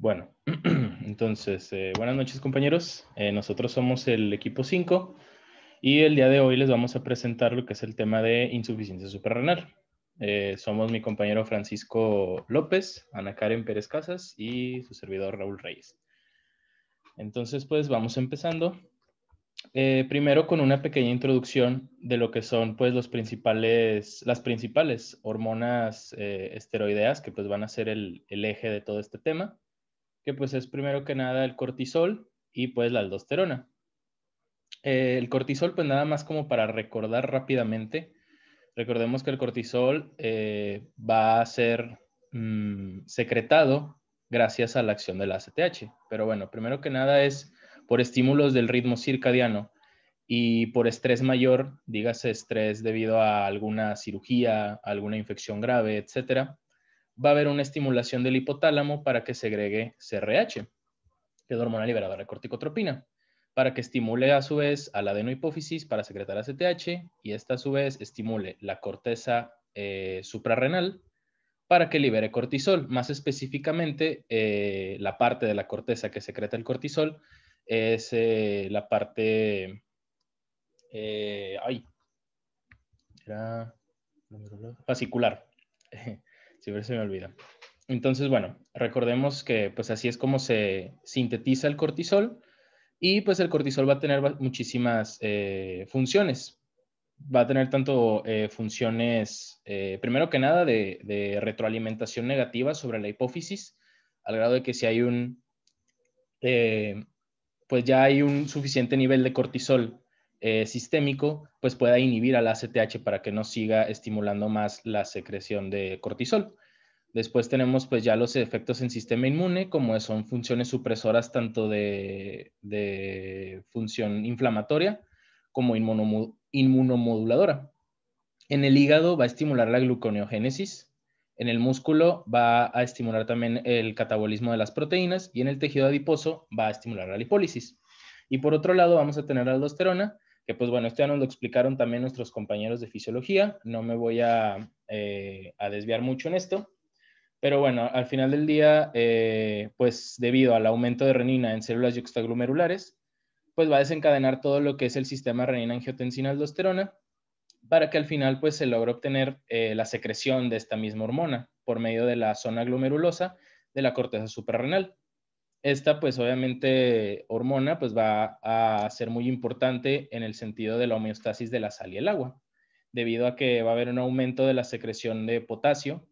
Bueno, entonces, eh, buenas noches compañeros. Eh, nosotros somos el equipo 5 y el día de hoy les vamos a presentar lo que es el tema de insuficiencia suprarrenal. Eh, somos mi compañero Francisco López, Ana Karen Pérez Casas y su servidor Raúl Reyes. Entonces, pues vamos empezando. primero con una pequeña introducción de lo que son pues los principales, las principales hormonas esteroideas que pues van a ser el eje de todo este tema que pues es primero que nada el cortisol y pues la aldosterona. Eh, el cortisol pues nada más como para recordar rápidamente, recordemos que el cortisol eh, va a ser mm, secretado gracias a la acción del ACTH, pero bueno, primero que nada es por estímulos del ritmo circadiano y por estrés mayor, dígase estrés debido a alguna cirugía, alguna infección grave, etcétera, va a haber una estimulación del hipotálamo para que segregue CRH, que es la hormona liberadora de corticotropina, para que estimule a su vez a la adenohipófisis para secretar ACTH y esta a su vez estimule la corteza eh, suprarrenal para que libere cortisol, más específicamente eh, la parte de la corteza que secreta el cortisol es eh, la parte... ay, era... Fascicular siempre se me olvida. Entonces, bueno, recordemos que pues así es como se sintetiza el cortisol y pues el cortisol va a tener muchísimas eh, funciones. Va a tener tanto eh, funciones, eh, primero que nada, de, de, retroalimentación negativa sobre la hipófisis, al grado de que si hay un, pues ya hay un suficiente nivel de cortisol eh, sistémico, pues pueda inhibir al ACTH para que no siga estimulando más la secreción de cortisol. Después tenemos pues ya los efectos en sistema inmune, como son funciones supresoras tanto de, de función inflamatoria como inmunomoduladora. En el hígado va a estimular la gluconeogénesis, en el músculo va a estimular también el catabolismo de las proteínas y en el tejido adiposo va a estimular la lipólisis. Y por otro lado vamos a tener la aldosterona, que pues bueno, esto ya nos lo explicaron también nuestros compañeros de fisiología, no me voy a, eh, desviar mucho en esto, pero bueno, al final del día, eh, pues debido al aumento de renina en células yuxtaglomerulares, pues va a desencadenar todo lo que es el sistema renina-angiotensina-aldosterona para que al final pues se logre obtener eh, la secreción de esta misma hormona por medio de la zona glomerulosa de la corteza suprarrenal esta pues obviamente hormona pues va a ser muy importante en el sentido de la homeostasis de la sal y el agua, debido a que va a haber un aumento de la secreción de potasio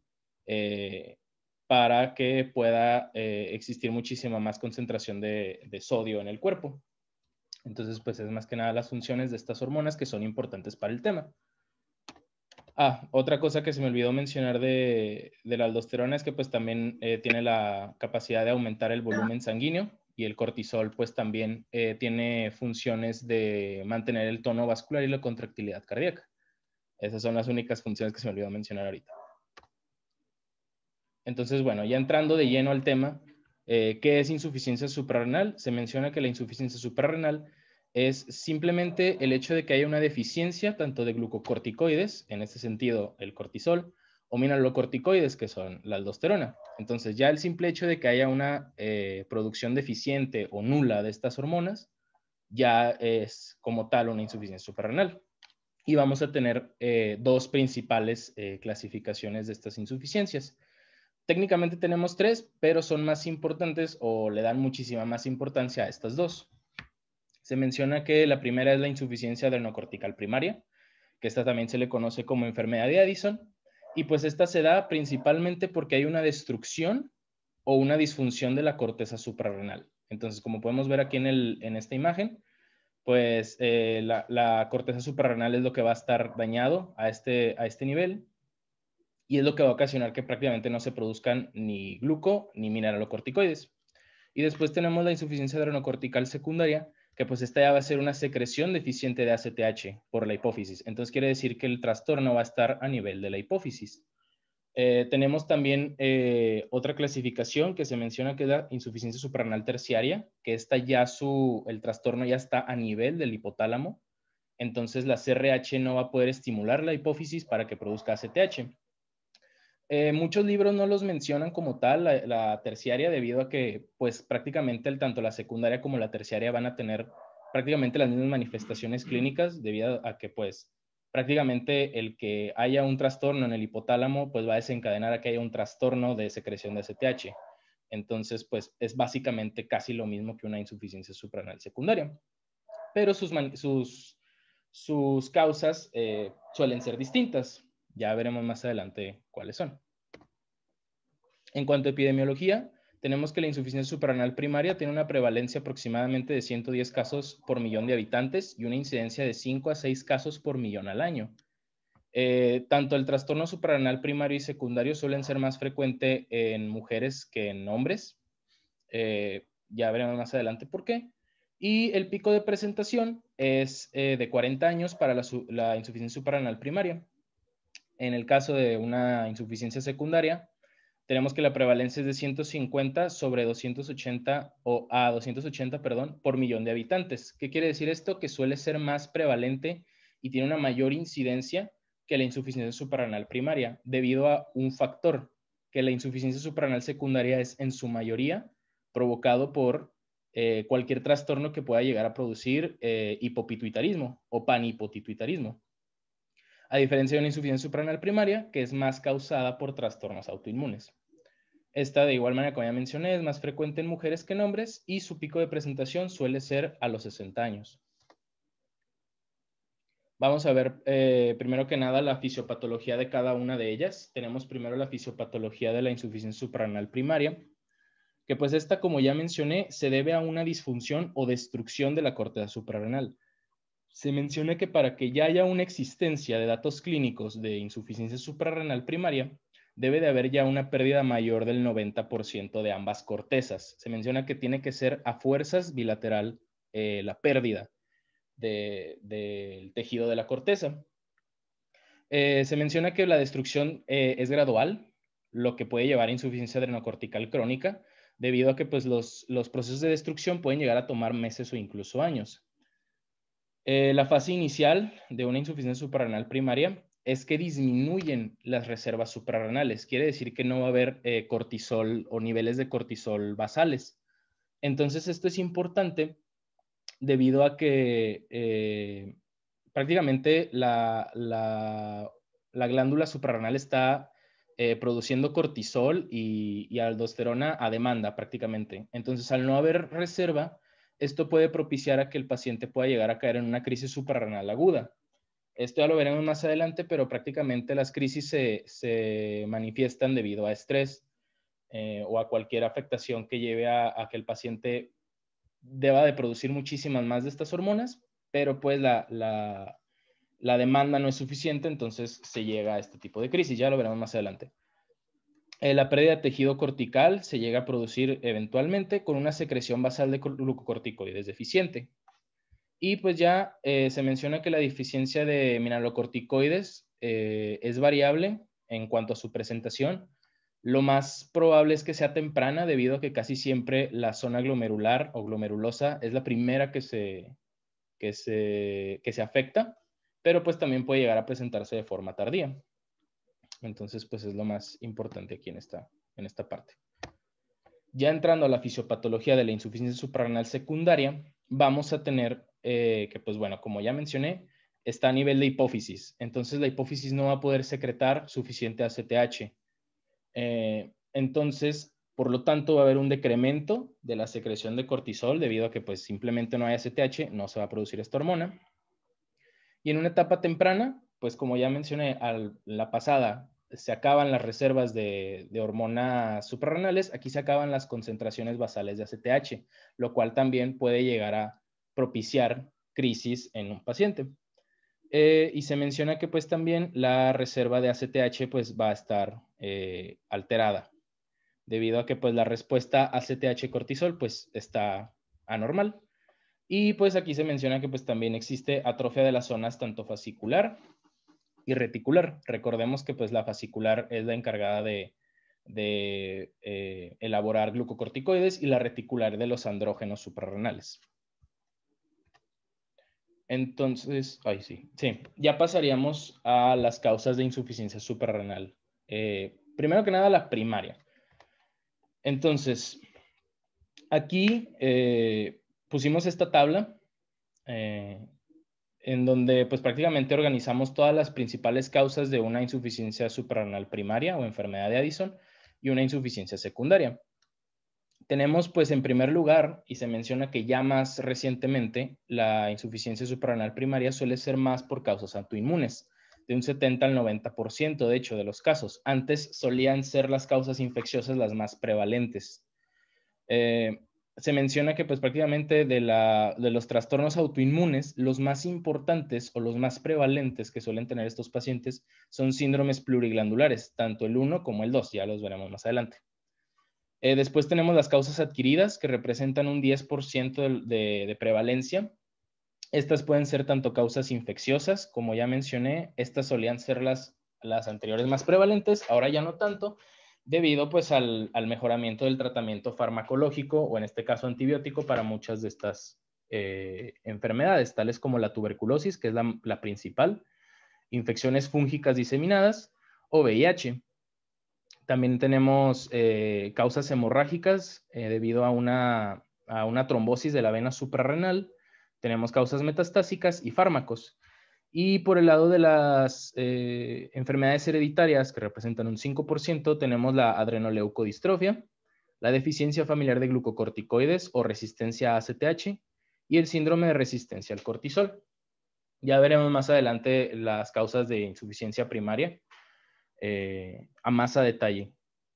eh, para que pueda eh, existir muchísima más concentración de, de, sodio en el cuerpo. Entonces pues es más que nada las funciones de estas hormonas que son importantes para el tema. Ah, otra cosa que se me olvidó mencionar de, la aldosterona es que pues también eh, tiene la capacidad de aumentar el volumen sanguíneo y el cortisol pues también eh, tiene funciones de mantener el tono vascular y la contractilidad cardíaca. Esas son las únicas funciones que se me olvidó mencionar ahorita. Entonces, bueno, ya entrando de lleno al tema, eh, ¿qué es insuficiencia suprarrenal? Se menciona que la insuficiencia suprarrenal es simplemente el hecho de que haya una deficiencia tanto de glucocorticoides, en este sentido el cortisol, o mineralocorticoides, que son la aldosterona. Entonces, ya el simple hecho de que haya una eh, producción deficiente o nula de estas hormonas, ya es como tal una insuficiencia suprarrenal. Y vamos a tener eh, dos principales eh, clasificaciones de estas insuficiencias. Técnicamente tenemos tres, pero son más importantes o le dan muchísima más importancia a estas dos. Se menciona que la primera es la insuficiencia adrenocortical primaria, que esta también se le conoce como enfermedad de Addison, y pues esta se da principalmente porque hay una destrucción o una disfunción de la corteza suprarrenal. Entonces, como podemos ver aquí en, en esta imagen, pues eh, la, corteza suprarrenal es lo que va a estar dañado a este, a este nivel y es lo que va a ocasionar que prácticamente no se produzcan ni gluco ni mineralocorticoides. Y después tenemos la insuficiencia adrenocortical secundaria, que pues esta ya va a ser una secreción deficiente de ACTH por la hipófisis. Entonces quiere decir que el trastorno va a estar a nivel de la hipófisis. Eh, tenemos también eh, otra clasificación que se menciona que es la insuficiencia supranal terciaria, que esta ya su, el trastorno ya está a nivel del hipotálamo. Entonces la CRH no va a poder estimular la hipófisis para que produzca ACTH. Eh, muchos libros no los mencionan como tal, la, terciaria, debido a que pues prácticamente el, tanto la secundaria como la terciaria van a tener prácticamente las mismas manifestaciones clínicas, debido a que pues prácticamente el que haya un trastorno en el hipotálamo pues va a desencadenar a que haya un trastorno de secreción de STH. Entonces pues es básicamente casi lo mismo que una insuficiencia supranal secundaria, pero sus, causas eh, suelen ser distintas. Ya veremos más adelante cuáles son. En cuanto a epidemiología, tenemos que la insuficiencia suprarrenal primaria tiene una prevalencia aproximadamente de 110 casos por millón de habitantes y una incidencia de 5 a 6 casos por millón al año. Eh, tanto el trastorno suprarrenal primario y secundario suelen ser más frecuente en mujeres que en hombres. Eh, ya veremos más adelante por qué. Y el pico de presentación es eh, de 40 años para la, insuficiencia suprarrenal primaria. En el caso de una insuficiencia secundaria, tenemos que la prevalencia es de 150 sobre 280 o a 280, perdón, por millón de habitantes. ¿Qué quiere decir esto? Que suele ser más prevalente y tiene una mayor incidencia que la insuficiencia suprarrenal primaria, debido a un factor, que la insuficiencia suprarrenal secundaria es en su mayoría provocado por eh, cualquier trastorno que pueda llegar a producir eh, hipopituitarismo o panhipotituitarismo a diferencia de una insuficiencia suprarrenal primaria, que es más causada por trastornos autoinmunes. Esta, de igual manera, como ya mencioné, es más frecuente en mujeres que en hombres y su pico de presentación suele ser a los 60 años. Vamos a ver eh, primero que nada la fisiopatología de cada una de ellas. Tenemos primero la fisiopatología de la insuficiencia suprarrenal primaria, que pues esta, como ya mencioné, se debe a una disfunción o destrucción de la corteza suprarrenal se menciona que para que ya haya una existencia de datos clínicos de insuficiencia suprarrenal primaria, debe de haber ya una pérdida mayor del 90% de ambas cortezas. Se menciona que tiene que ser a fuerzas bilateral eh, la pérdida del tejido de la corteza. Eh, se menciona que la destrucción eh, es gradual, lo que puede llevar a insuficiencia adrenocortical crónica, debido a que pues, los procesos de destrucción pueden llegar a tomar meses o incluso años. Eh, la fase inicial de una insuficiencia suprarrenal primaria es que disminuyen las reservas suprarrenales. Quiere decir que no va a haber eh, cortisol o niveles de cortisol basales. Entonces, esto es importante debido a que eh, prácticamente la, glándula suprarrenal está produciendo cortisol y aldosterona a demanda prácticamente. Entonces, al no haber reserva, esto puede propiciar a que el paciente pueda llegar a caer en una crisis suprarrenal aguda. Esto ya lo veremos más adelante, pero prácticamente las crisis se, manifiestan debido a estrés eh, o a cualquier afectación que lleve a, que el paciente deba de producir muchísimas más de estas hormonas, pero pues la, la demanda no es suficiente, entonces se llega a este tipo de crisis. Ya lo veremos más adelante. Eh, la pérdida de tejido cortical se llega a producir eventualmente con una secreción basal de glucocorticoides deficiente. Y pues ya eh, se menciona que la deficiencia de mineralocorticoides eh, es variable en cuanto a su presentación. Lo más probable es que sea temprana debido a que casi siempre la zona glomerular o glomerulosa es la primera que se, que se, que se afecta, pero pues también puede llegar a presentarse de forma tardía. Entonces, pues es lo más importante aquí en esta, en esta parte. Ya entrando a la fisiopatología de la insuficiencia suprarrenal secundaria, vamos a tener eh, que, pues bueno, como ya mencioné, está a nivel de hipófisis. Entonces, la hipófisis no va a poder secretar suficiente ACTH. Eh, entonces, por lo tanto, va a haber un decremento de la secreción de cortisol debido a que pues simplemente no hay ACTH, no se va a producir esta hormona. Y en una etapa temprana, pues como ya mencioné al, la pasada, se acaban las reservas de, de hormonas suprarrenales, aquí se acaban las concentraciones basales de ACTH, lo cual también puede llegar a propiciar crisis en un paciente. Eh, y se menciona que pues también la reserva de ACTH pues va a estar eh, alterada debido a que pues la respuesta ACTH-cortisol pues está anormal. Y pues aquí se menciona que pues también existe atrofia de las zonas tanto fascicular y reticular. Recordemos que pues la fascicular es la encargada de, eh, elaborar glucocorticoides y la reticular de los andrógenos suprarrenales. Entonces, ay sí, sí, ya pasaríamos a las causas de insuficiencia suprarrenal. Eh, primero que nada, la primaria. Entonces, aquí eh, pusimos esta tabla en donde pues prácticamente organizamos todas las principales causas de una insuficiencia suprarrenal primaria o enfermedad de Addison y una insuficiencia secundaria. Tenemos pues en primer lugar, y se menciona que ya más recientemente, la insuficiencia suprarrenal primaria suele ser más por causas autoinmunes, de un 70 al 90% de hecho de los casos. Antes solían ser las causas infecciosas las más prevalentes. Eh, se menciona que pues prácticamente de, los trastornos autoinmunes, los más importantes o los más prevalentes que suelen tener estos pacientes son síndromes pluriglandulares, tanto el 1 como el 2, ya los veremos más adelante. Eh, después tenemos las causas adquiridas que representan un 10% de, de, prevalencia. Estas pueden ser tanto causas infecciosas, como ya mencioné, estas solían ser las, las anteriores más prevalentes, ahora ya no tanto, debido pues al, mejoramiento del tratamiento farmacológico o en este caso antibiótico para muchas de estas eh, enfermedades, tales como la tuberculosis, que es la, principal, infecciones fúngicas diseminadas o VIH. También tenemos eh, causas hemorrágicas eh, debido a una, a una trombosis de la vena suprarrenal. Tenemos causas metastásicas y fármacos. Y por el lado de las eh, enfermedades hereditarias, que representan un 5%, tenemos la adrenoleucodistrofia, la deficiencia familiar de glucocorticoides o resistencia a ACTH y el síndrome de resistencia al cortisol. Ya veremos más adelante las causas de insuficiencia primaria eh, a más detalle.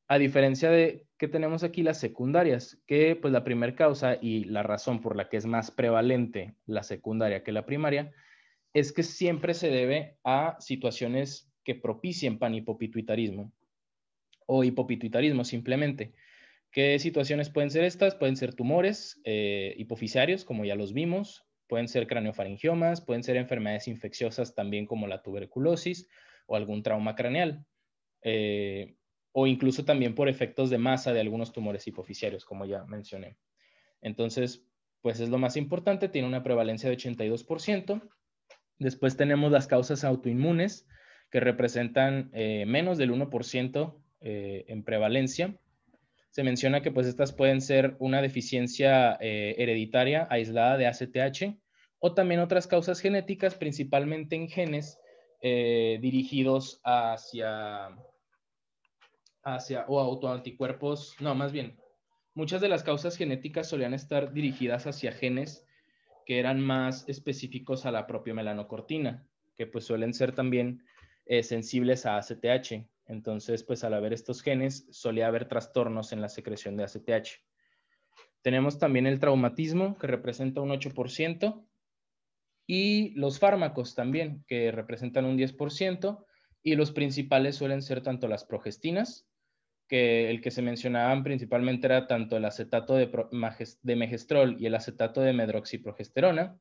A diferencia de que tenemos aquí las secundarias, que pues la primera causa y la razón por la que es más prevalente la secundaria que la primaria es que siempre se debe a situaciones que propicien panhipopituitarismo o hipopituitarismo simplemente. ¿Qué situaciones pueden ser estas? Pueden ser tumores eh, como ya los vimos, pueden ser craneofaringiomas, pueden ser enfermedades infecciosas también como la tuberculosis o algún trauma craneal, eh, o incluso también por efectos de masa de algunos tumores hipofisarios como ya mencioné. Entonces, pues es lo más importante, tiene una prevalencia de 82%, Después tenemos las causas autoinmunes, que representan eh, menos del 1% eh, en prevalencia. Se menciona que pues estas pueden ser una deficiencia eh, hereditaria aislada de ACTH o también otras causas genéticas, principalmente en genes dirigidos hacia, hacia o autoanticuerpos, no, más bien, muchas de las causas genéticas solían estar dirigidas hacia genes que eran más específicos a la propia melanocortina, que pues suelen ser también eh, sensibles a ACTH. Entonces, pues al haber estos genes, solía haber trastornos en la secreción de ACTH. Tenemos también el traumatismo, que representa un 8%, y los fármacos también, que representan un 10%, y los principales suelen ser tanto las progestinas que el que se mencionaban principalmente era tanto el acetato de, megestrol y el acetato de medroxiprogesterona,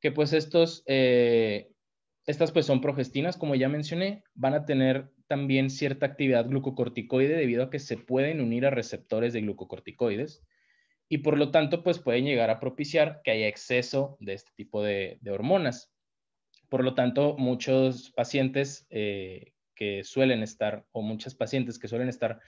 que pues estos, eh, estas pues son progestinas, como ya mencioné, van a tener también cierta actividad glucocorticoide debido a que se pueden unir a receptores de glucocorticoides y por lo tanto pues pueden llegar a propiciar que haya exceso de este tipo de, hormonas. Por lo tanto, muchos pacientes eh, que suelen estar, o muchas pacientes que suelen estar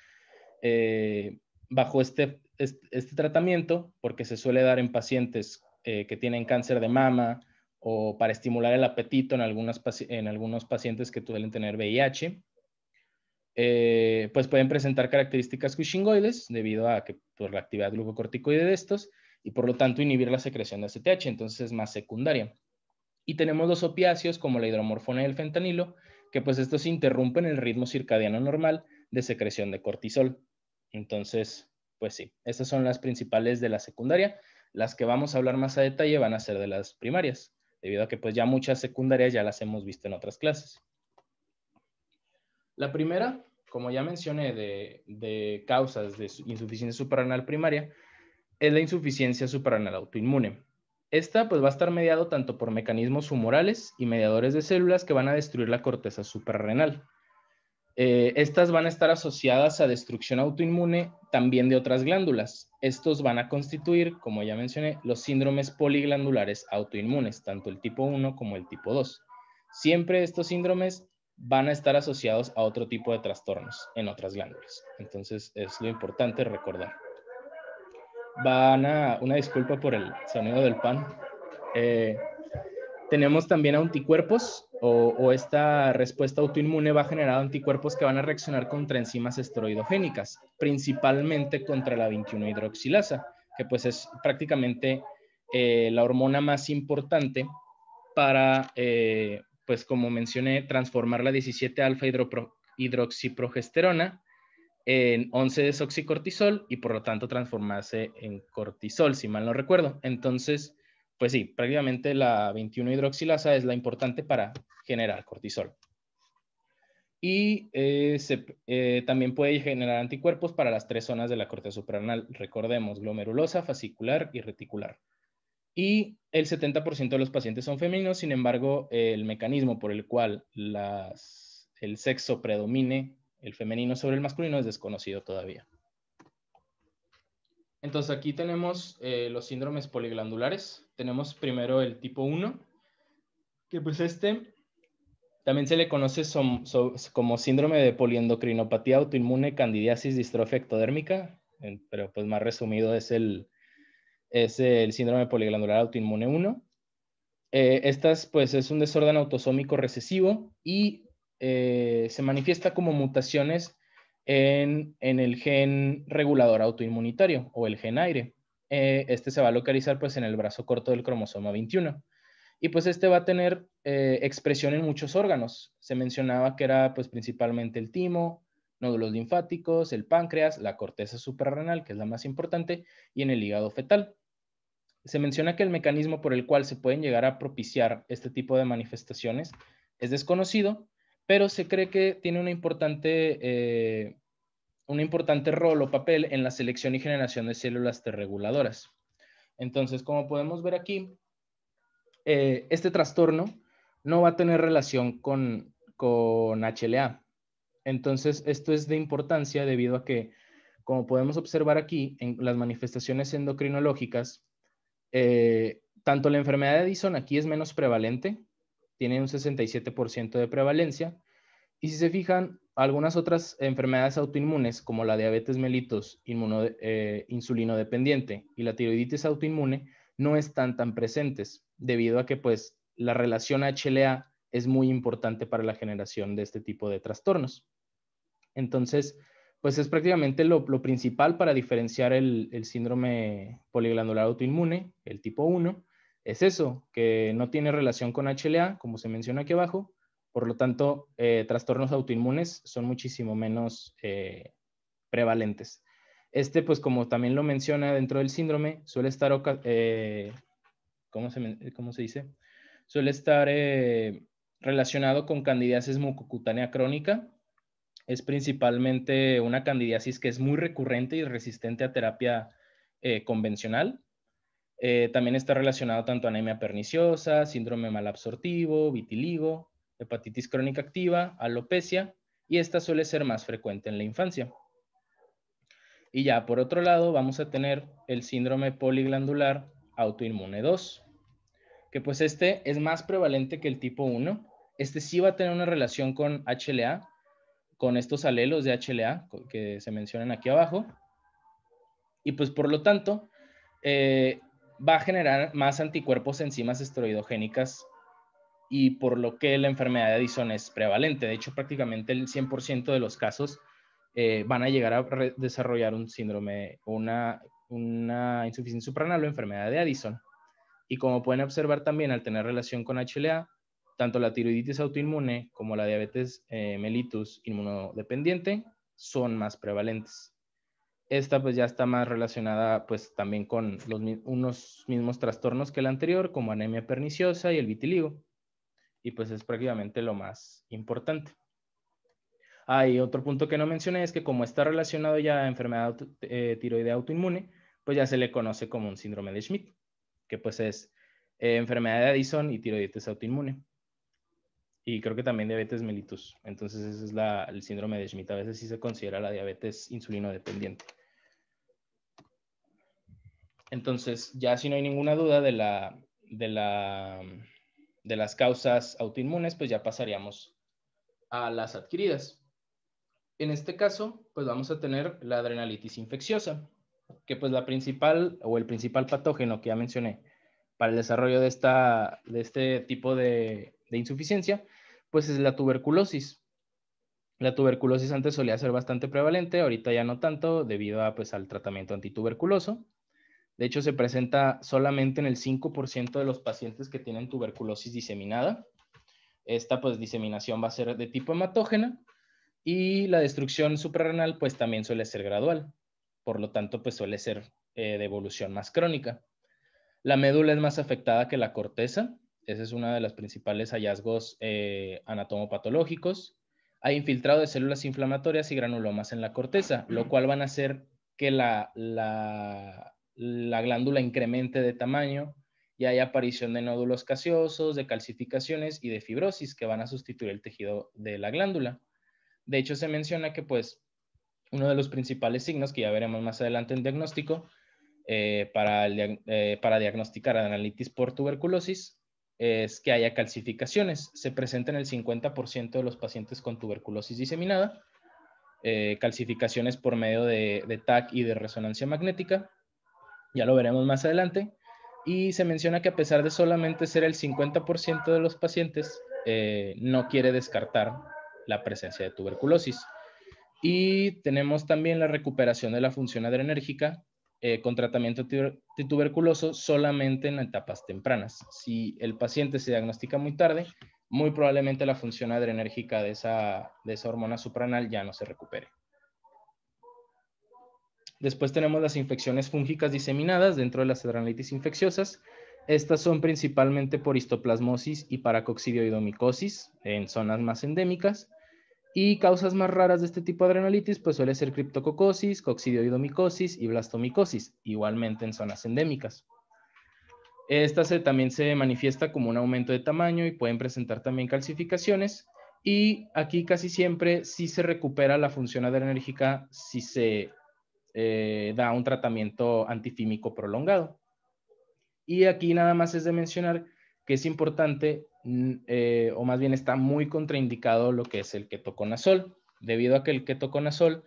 eh, bajo este, este, tratamiento, porque se suele dar en pacientes eh, que tienen cáncer de mama o para estimular el apetito en, en algunos pacientes que suelen tener VIH, eh, pues pueden presentar características cushingoides debido a que por la actividad glucocorticoide de estos y por lo tanto inhibir la secreción de ACTH, entonces es más secundaria. Y tenemos los opiáceos como la hidromorfona y el fentanilo, que pues estos interrumpen el ritmo circadiano normal de secreción de cortisol. Entonces, pues sí, estas son las principales de la secundaria. Las que vamos a hablar más a detalle van a ser de las primarias, debido a que pues ya muchas secundarias ya las hemos visto en otras clases. La primera, como ya mencioné, de, causas de insuficiencia suprarrenal primaria, es la insuficiencia suprarrenal autoinmune. Esta pues va a estar mediado tanto por mecanismos humorales y mediadores de células que van a destruir la corteza suprarrenal. Eh, estas van a estar asociadas a destrucción autoinmune también de otras glándulas. Estos van a constituir, como ya mencioné, los síndromes poliglandulares autoinmunes, tanto el tipo 1 como el tipo 2. Siempre estos síndromes van a estar asociados a otro tipo de trastornos en otras glándulas. Entonces es lo importante recordar van a, una disculpa por el sonido del pan. Eh, tenemos también anticuerpos o, esta respuesta autoinmune va a generar anticuerpos que van a reaccionar contra enzimas esteroidogénicas, principalmente contra la 21-hidroxilasa, que pues es prácticamente eh, la hormona más importante para, eh, pues como mencioné, transformar la 17-alfa hidroxiprogesterona en 11-desoxicortisol y por lo tanto transformarse en cortisol, si mal no recuerdo. Entonces, pues sí, prácticamente la 21-hidroxilasa es la importante para generar cortisol. Y eh, eh, también puede generar anticuerpos para las tres zonas de la corteza suprarrenal, recordemos, glomerulosa, fascicular y reticular. Y el 70% de los pacientes son femeninos, sin embargo, el mecanismo por el cual el sexo predomine el femenino sobre el masculino es desconocido todavía. Entonces aquí tenemos eh, los síndromes poliglandulares. Tenemos primero el tipo 1, que pues este también se le conoce como síndrome de poliendocrinopatía autoinmune candidiasis distrofia ectodérmica, pero pues más resumido es el, es el síndrome poliglandular autoinmune 1. Eh, estas pues es un desorden autosómico recesivo y eh, se manifiesta como mutaciones en, el gen regulador autoinmunitario o el gen aire. Eh, este se va a localizar pues en el brazo corto del cromosoma 21. Y pues este va a tener eh, expresión en muchos órganos. Se mencionaba que era pues principalmente el timo, nódulos linfáticos, el páncreas, la corteza suprarrenal, que es la más importante, y en el hígado fetal. Se menciona que el mecanismo por el cual se pueden llegar a propiciar este tipo de manifestaciones es desconocido, pero se cree que tiene una importante, eh, un importante rol o papel en la selección y generación de células T reguladoras. Entonces, como podemos ver aquí, eh, este trastorno no va a tener relación con, con HLA. Entonces, esto es de importancia debido a que, como podemos observar aquí, en las manifestaciones endocrinológicas, eh, tanto la enfermedad de Addison aquí es menos prevalente, tiene un 67% de prevalencia. Y si se fijan, algunas otras enfermedades autoinmunes, como la diabetes mellitus, eh, insulino dependiente y la tiroiditis autoinmune, no están tan presentes, debido a que pues, la relación HLA es muy importante para la generación de este tipo de trastornos. Entonces, pues es prácticamente lo, principal para diferenciar el, el síndrome poliglandular autoinmune, el tipo 1, es eso, que no tiene relación con HLA, como se menciona aquí abajo, por lo tanto, eh, trastornos autoinmunes son muchísimo menos eh, prevalentes. Este, pues como también lo menciona dentro del síndrome, suele estar, eh, se, dice? Suele estar relacionado con candidiasis mucocutánea crónica. Es principalmente una candidiasis que es muy recurrente y resistente a terapia convencional. Eh, también está relacionado tanto a anemia perniciosa, síndrome malabsortivo, vitiligo, hepatitis crónica activa, alopecia, y esta suele ser más frecuente en la infancia. Y ya por otro lado vamos a tener el síndrome poliglandular autoinmune 2, que pues este es más prevalente que el tipo 1. Este sí va a tener una relación con HLA, con estos alelos de HLA que se mencionan aquí abajo. Y pues por lo tanto, eh, va a generar más anticuerpos, enzimas esteroidogénicas y por lo que la enfermedad de Addison es prevalente. De hecho, prácticamente el 100% de los casos eh, van a llegar a desarrollar un síndrome, una, insuficiencia supranal o enfermedad de Addison. Y como pueden observar también, al tener relación con HLA, tanto la tiroiditis autoinmune como la diabetes eh, mellitus inmunodependiente son más prevalentes. Esta pues ya está más relacionada pues también con los, unos mismos trastornos que el anterior, como anemia perniciosa y el vitiligo. Y pues es prácticamente lo más importante. Hay ah, otro punto que no mencioné es que como está relacionado ya a enfermedad eh, tiroide tiroidea autoinmune, pues ya se le conoce como un síndrome de Schmidt, que pues es eh, enfermedad de Addison y tiroiditis autoinmune y creo que también diabetes mellitus. Entonces, ese es el síndrome de Schmidt. A veces sí se considera la diabetes insulino dependiente. Entonces, ya si no hay ninguna duda de, la, de, de las causas autoinmunes, pues ya pasaríamos a las adquiridas. En este caso, pues vamos a tener la adrenalitis infecciosa, que pues la principal o el principal patógeno que ya mencioné para el desarrollo de, esta, de este tipo de de insuficiencia, pues es la tuberculosis. La tuberculosis antes solía ser bastante prevalente, ahorita ya no tanto debido a, pues, al tratamiento antituberculoso. De hecho, se presenta solamente en el 5% de los pacientes que tienen tuberculosis diseminada. Esta pues diseminación va a ser de tipo hematógena y la destrucción suprarrenal pues también suele ser gradual. Por lo tanto, pues suele ser eh, de evolución más crónica. La médula es más afectada que la corteza. Ese es uno de los principales hallazgos eh, anatomopatológicos. Hay infiltrado de células inflamatorias y granulomas en la corteza, lo cual va a hacer que la, glándula incremente de tamaño y hay aparición de nódulos caseosos, de calcificaciones y de fibrosis que van a sustituir el tejido de la glándula. De hecho, se menciona que pues uno de los principales signos que ya veremos más adelante en diagnóstico eh, eh, para, diagnosticar analitis por tuberculosis es que haya calcificaciones. Se presenta en el 50% de los pacientes con tuberculosis diseminada, eh, calcificaciones por medio de, de, TAC y de resonancia magnética, ya lo veremos más adelante, y se menciona que a pesar de solamente ser el 50% de los pacientes, eh, no quiere descartar la presencia de tuberculosis. Y tenemos también la recuperación de la función adrenérgica, eh, con tratamiento tuberculoso solamente en etapas tempranas. Si el paciente se diagnostica muy tarde, muy probablemente la función adrenérgica de esa, de esa hormona supranal ya no se recupere. Después tenemos las infecciones fúngicas diseminadas dentro de las adrenalitis infecciosas. Estas son principalmente por histoplasmosis y paracoccidioidomicosis en zonas más endémicas. Y causas más raras de este tipo de adrenalitis, pues suele ser criptococosis, coccidioidomicosis y blastomicosis, igualmente en zonas endémicas. Esta también se manifiesta como un aumento de tamaño y pueden presentar también calcificaciones. Y aquí casi siempre sí se recupera la función adrenérgica si se eh, da un tratamiento antifímico prolongado. Y aquí nada más es de mencionar que es importante eh, o más bien está muy contraindicado lo que es el ketoconazol, debido a que el ketoconazol,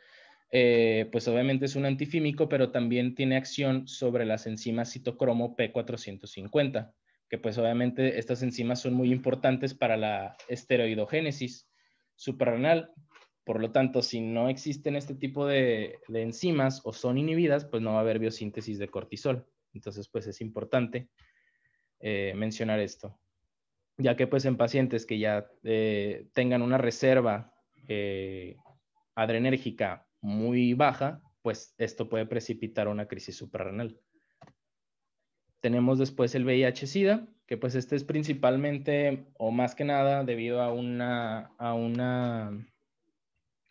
eh, pues obviamente es un antifímico, pero también tiene acción sobre las enzimas citocromo P450, que pues obviamente estas enzimas son muy importantes para la esteroidogénesis suprarrenal. Por lo tanto, si no existen este tipo de, enzimas o son inhibidas, pues no va a haber biosíntesis de cortisol. Entonces, pues es importante eh, mencionar esto ya que pues en pacientes que ya eh, tengan una reserva eh, adrenérgica muy baja, pues esto puede precipitar una crisis suprarrenal. Tenemos después el VIH-Sida, que pues este es principalmente o más que nada debido a una, una,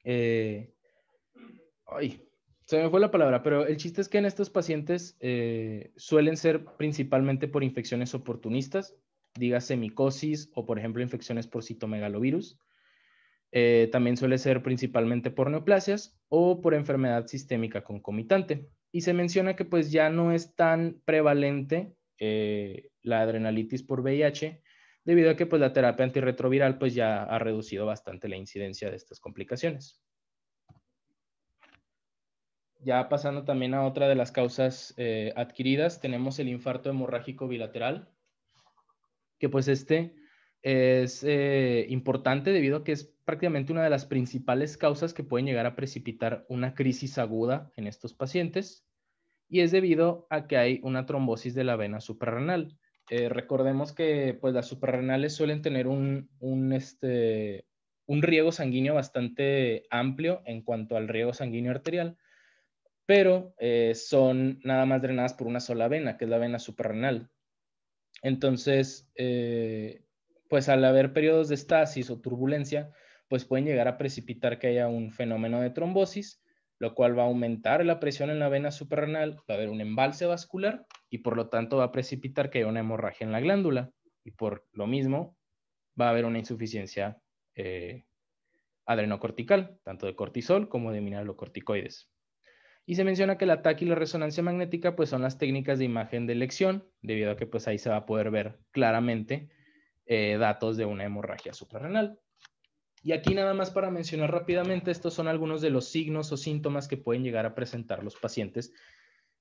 eh, ay, se me fue la palabra, pero el chiste es que en estos pacientes suelen ser principalmente por infecciones oportunistas, diga, semicosis o, por ejemplo, infecciones por citomegalovirus. Eh, también suele ser principalmente por neoplasias o por enfermedad sistémica concomitante. Y se menciona que pues ya no es tan prevalente eh, la adrenalitis por VIH debido a que pues la terapia antirretroviral pues ya ha reducido bastante la incidencia de estas complicaciones. Ya pasando también a otra de las causas eh, adquiridas, tenemos el infarto hemorrágico bilateral, que pues este es eh, importante debido a que es prácticamente una de las principales causas que pueden llegar a precipitar una crisis aguda en estos pacientes y es debido a que hay una trombosis de la vena suprarrenal. Eh, recordemos que pues, las suprarrenales suelen tener un, este, un, riego sanguíneo bastante amplio en cuanto al riego sanguíneo arterial, pero eh, son nada más drenadas por una sola vena, que es la vena suprarrenal. Entonces, eh, pues al haber periodos de estasis o turbulencia, pues pueden llegar a precipitar que haya un fenómeno de trombosis, lo cual va a aumentar la presión en la vena suprarrenal, va a haber un embalse vascular y por lo tanto va a precipitar que haya una hemorragia en la glándula y por lo mismo va a haber una insuficiencia eh, adrenocortical, tanto de cortisol como de mineralocorticoides. Y se menciona que el ataque y la resonancia magnética pues son las técnicas de imagen de elección, debido a que pues ahí se va a poder ver claramente eh, datos de una hemorragia suprarrenal. Y aquí nada más para mencionar rápidamente, estos son algunos de los signos o síntomas que pueden llegar a presentar los pacientes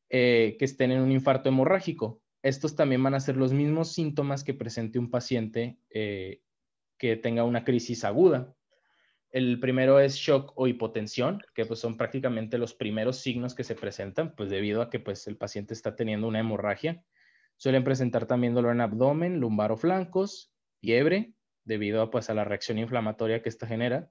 eh, que estén en un infarto hemorrágico. Estos también van a ser los mismos síntomas que presente un paciente eh, que tenga una crisis aguda, el primero es shock o hipotensión, que pues, son prácticamente los primeros signos que se presentan, pues debido a que pues el paciente está teniendo una hemorragia. Suelen presentar también dolor en abdomen, lumbar o flancos, fiebre, debido a pues a la reacción inflamatoria que esta genera,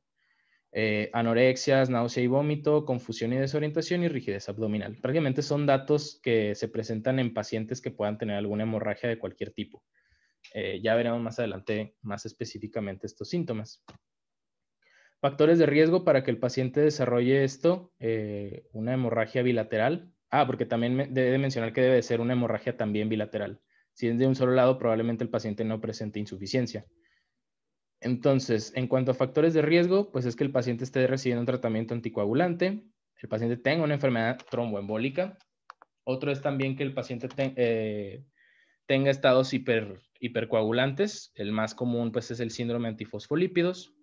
eh, anorexias, náusea y vómito, confusión y desorientación y rigidez abdominal. Prácticamente son datos que se presentan en pacientes que puedan tener alguna hemorragia de cualquier tipo. Eh, ya veremos más adelante más específicamente estos síntomas. Factores de riesgo para que el paciente desarrolle esto, eh, una hemorragia bilateral. Ah, porque también me, debe mencionar que debe ser una hemorragia también bilateral. Si es de un solo lado, probablemente el paciente no presente insuficiencia. Entonces, en cuanto a factores de riesgo, pues es que el paciente esté recibiendo un tratamiento anticoagulante, el paciente tenga una enfermedad tromboembólica. Otro es también que el paciente eh, tenga estados hipercoagulantes. El más común pues es el síndrome antifosfolípidos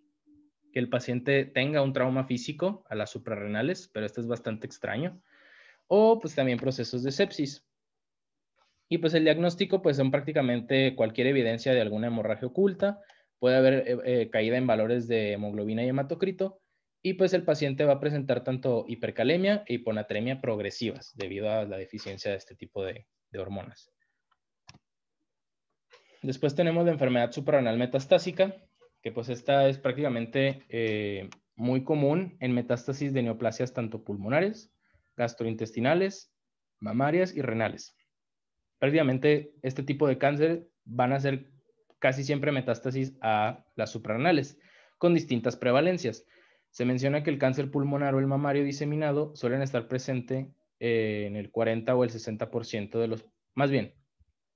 que el paciente tenga un trauma físico a las suprarrenales, pero esto es bastante extraño, o pues también procesos de sepsis. Y pues el diagnóstico pues son prácticamente cualquier evidencia de alguna hemorragia oculta, puede haber eh, eh, caída en valores de hemoglobina y hematocrito, y pues el paciente va a presentar tanto hipercalemia e hiponatremia progresivas debido a la deficiencia de este tipo de, de hormonas. Después tenemos la enfermedad suprarrenal metastásica, que pues esta es prácticamente eh, muy común en metástasis de neoplasias tanto pulmonares, gastrointestinales, mamarias y renales. Prácticamente este tipo de cáncer van a ser casi siempre metástasis a las suprarrenales, con distintas prevalencias. Se menciona que el cáncer pulmonar o el mamario diseminado suelen estar presente eh, en el 40 o el 60% de los, más bien,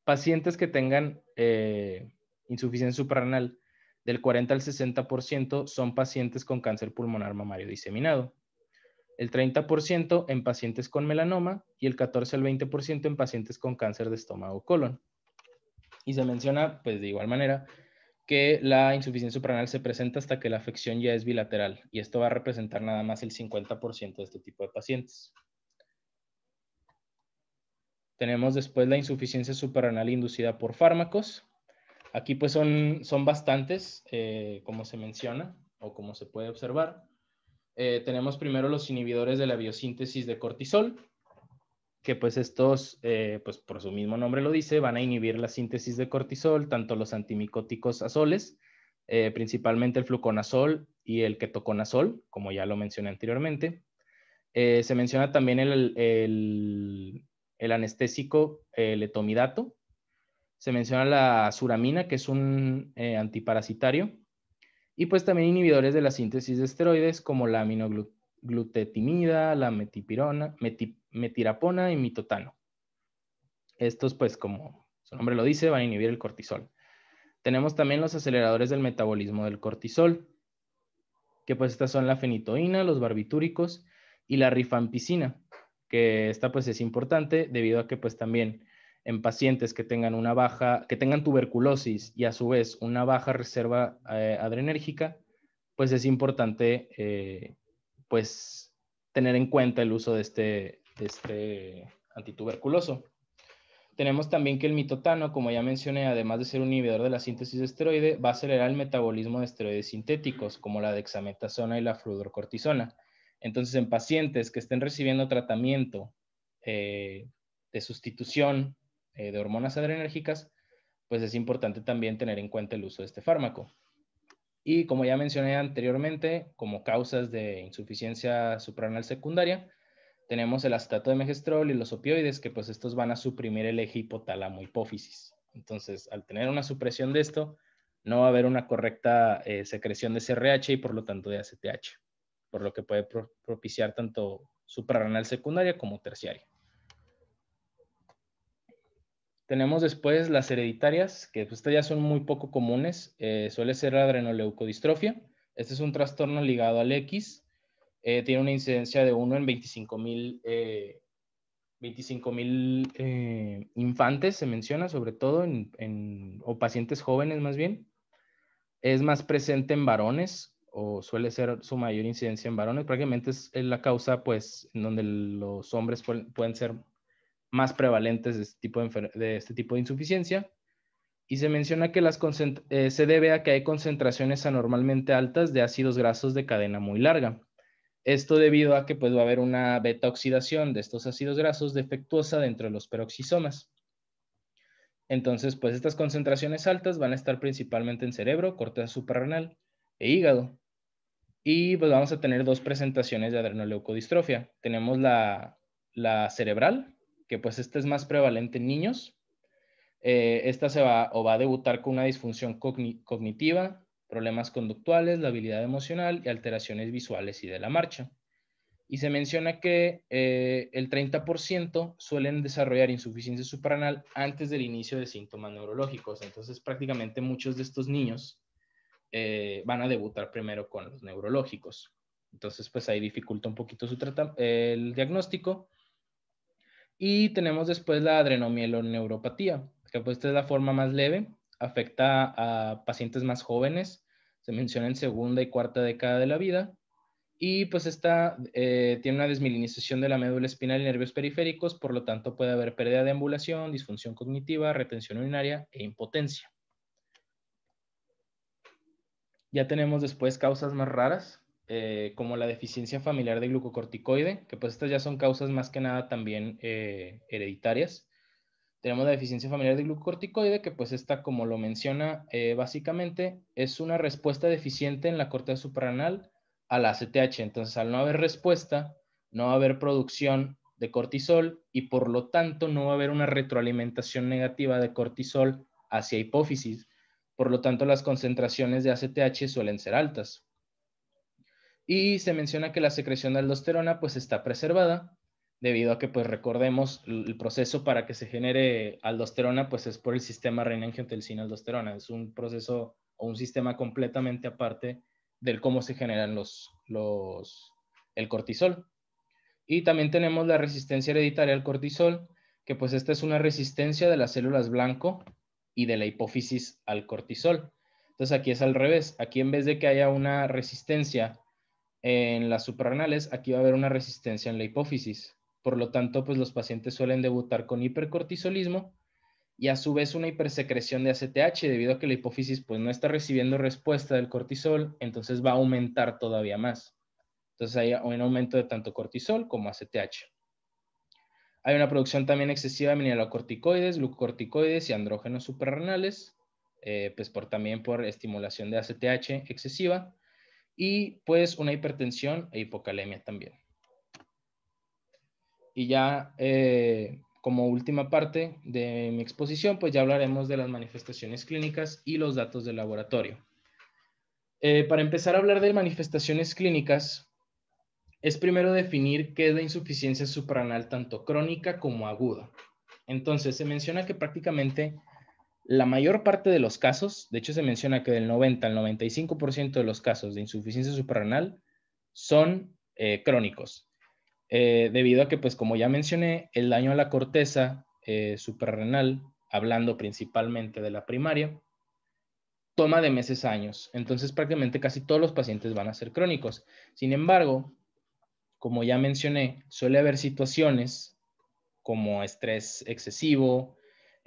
pacientes que tengan eh, insuficiencia suprarrenal del 40 al 60% son pacientes con cáncer pulmonar mamario diseminado, el 30% en pacientes con melanoma y el 14 al 20% en pacientes con cáncer de estómago o colon. Y se menciona, pues de igual manera, que la insuficiencia supranal se presenta hasta que la afección ya es bilateral y esto va a representar nada más el 50% de este tipo de pacientes. Tenemos después la insuficiencia supranal inducida por fármacos, Aquí pues son, son bastantes, eh, como se menciona o como se puede observar. Eh, tenemos primero los inhibidores de la biosíntesis de cortisol, que pues estos, eh, pues por su mismo nombre lo dice, van a inhibir la síntesis de cortisol, tanto los antimicóticos azoles, principalmente el fluconazol y el ketoconazol, como ya lo mencioné anteriormente. se menciona también el, el anestésico el etomidato, se menciona la suramina, que es un eh, antiparasitario, y pues también inhibidores de la síntesis de esteroides como la aminoglutetimida, la metipirona, metirapona y mitotano. Estos pues como su nombre lo dice, van a inhibir el cortisol. Tenemos también los aceleradores del metabolismo del cortisol, que pues estas son la fenitoína, los barbitúricos y la rifampicina, que esta pues es importante debido a que pues también en pacientes que tengan una baja, que tengan tuberculosis y a su vez una baja reserva eh, adrenérgica, pues es importante eh, pues tener en cuenta el uso de este, este antituberculoso. Tenemos también que el mitotano, como ya mencioné, además de ser un inhibidor de la síntesis de esteroide, va a acelerar el metabolismo de esteroides sintéticos, como la dexametasona y la fludrocortisona. Entonces, en pacientes que estén recibiendo tratamiento eh, de sustitución eh, de hormonas adrenérgicas, pues es importante también tener en cuenta el uso de este fármaco. Y como ya mencioné anteriormente, como causas de insuficiencia supranal secundaria, tenemos el acetato de megestrol y los opioides, que pues estos van a suprimir el eje hipotálamo hipófisis. Entonces, al tener una supresión de esto, no va a haber una correcta eh, secreción de CRH y por lo tanto de ACTH, por lo que puede propiciar tanto suprarrenal secundaria como terciaria. Tenemos después las hereditarias, que pues, ya son muy poco comunes. Eh, suele ser adrenoleucodistrofia. Este es un trastorno ligado al X. Eh, tiene una incidencia de 1 en 25 eh, mil eh, infantes, se menciona, sobre todo en, o pacientes jóvenes más bien. Es más presente en varones, o suele ser su mayor incidencia en varones, prácticamente es la causa, pues, en donde los hombres pueden ser más prevalentes este de este tipo de, insuficiencia. Y se menciona que las eh, se debe a que hay concentraciones anormalmente altas de ácidos grasos de cadena muy larga. Esto debido a que pues, va a haber una beta oxidación de estos ácidos grasos defectuosa dentro de los peroxisomas. Entonces, pues estas concentraciones altas van a estar principalmente en cerebro, corteza suprarrenal e hígado. Y pues vamos a tener dos presentaciones de adrenoleucodistrofia. Tenemos la, la cerebral, que pues este es más prevalente en niños. Eh, esta se va o va a debutar con una disfunción cognitiva, problemas conductuales, la habilidad emocional y alteraciones visuales y de la marcha. Y se menciona que eh, el 30% suelen desarrollar insuficiencia supranal antes del inicio de síntomas neurológicos. Entonces, prácticamente muchos de estos niños eh, van a debutar primero con los neurológicos. Entonces, pues ahí dificulta un poquito su el diagnóstico. Y tenemos después la adrenomieloneuropatía, que pues esta es la forma más leve, afecta a pacientes más jóvenes, se menciona en segunda y cuarta década de la vida, y pues esta eh, tiene una desmilinización de la médula espinal y nervios periféricos, por lo tanto puede haber pérdida de ambulación, disfunción cognitiva, retención urinaria e impotencia. Ya tenemos después causas más raras, eh, como la deficiencia familiar de glucocorticoide, que pues estas ya son causas más que nada también eh, hereditarias. Tenemos la deficiencia familiar de glucocorticoide, que pues esta, como lo menciona, eh, básicamente es una respuesta deficiente en la corteza suprarrenal a la ACTH. Entonces, al no haber respuesta, no va a haber producción de cortisol y por lo tanto no va a haber una retroalimentación negativa de cortisol hacia hipófisis. Por lo tanto, las concentraciones de ACTH suelen ser altas. Y se menciona que la secreción de aldosterona pues está preservada debido a que pues recordemos el proceso para que se genere aldosterona pues es por el sistema renina-angiotensina-aldosterona. Es un proceso o un sistema completamente aparte del cómo se generan los, los, el cortisol. Y también tenemos la resistencia hereditaria al cortisol, que pues esta es una resistencia de las células blanco y de la hipófisis al cortisol. Entonces aquí es al revés, aquí en vez de que haya una resistencia en las suprarrenales, aquí va a haber una resistencia en la hipófisis. Por lo tanto, pues los pacientes suelen debutar con hipercortisolismo y a su vez una hipersecreción de ACTH debido a que la hipófisis pues no está recibiendo respuesta del cortisol, entonces va a aumentar todavía más. Entonces hay un aumento de tanto cortisol como ACTH. Hay una producción también excesiva de mineralocorticoides, glucocorticoides y andrógenos suprarrenales, eh, pues también por estimulación de ACTH excesiva y pues una hipertensión e hipocalemia también. Y ya eh, como última parte de mi exposición, pues ya hablaremos de las manifestaciones clínicas y los datos del laboratorio. Eh, para empezar a hablar de manifestaciones clínicas, es primero definir qué es la insuficiencia supranal tanto crónica como aguda. Entonces, se menciona que prácticamente la mayor parte de los casos, de hecho se menciona que del 90 al 95% de los casos de insuficiencia suprarrenal son eh, crónicos, eh, debido a que, pues como ya mencioné, el daño a la corteza eh, suprarrenal, hablando principalmente de la primaria, toma de meses a años. Entonces prácticamente casi todos los pacientes van a ser crónicos. Sin embargo, como ya mencioné, suele haber situaciones como estrés excesivo,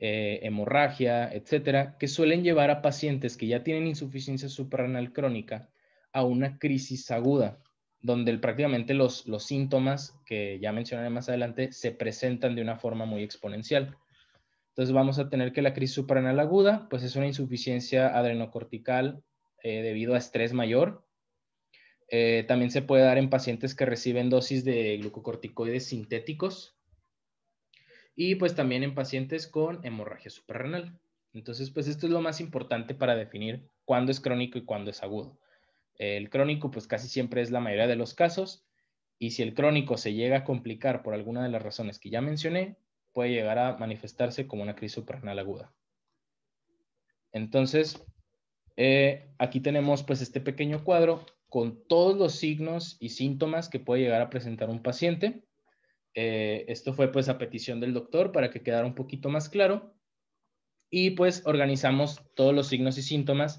eh, hemorragia, etcétera, que suelen llevar a pacientes que ya tienen insuficiencia supranal crónica a una crisis aguda, donde prácticamente los, síntomas que ya mencionaré más adelante se presentan de una forma muy exponencial. Entonces vamos a tener que la crisis supranal aguda, pues es una insuficiencia adrenocortical eh, debido a estrés mayor. Eh, también se puede dar en pacientes que reciben dosis de glucocorticoides sintéticos, y pues también en pacientes con hemorragia suprarrenal. Entonces, pues esto es lo más importante para definir cuándo es crónico y cuándo es agudo. El crónico, pues casi siempre es la mayoría de los casos, y si el crónico se llega a complicar por alguna de las razones que ya mencioné, puede llegar a manifestarse como una crisis suprarrenal aguda. Entonces, eh, aquí tenemos pues este pequeño cuadro con todos los signos y síntomas que puede llegar a presentar un paciente. Eh, esto fue pues a petición del doctor para que quedara un poquito más claro. Y pues organizamos todos los signos y síntomas,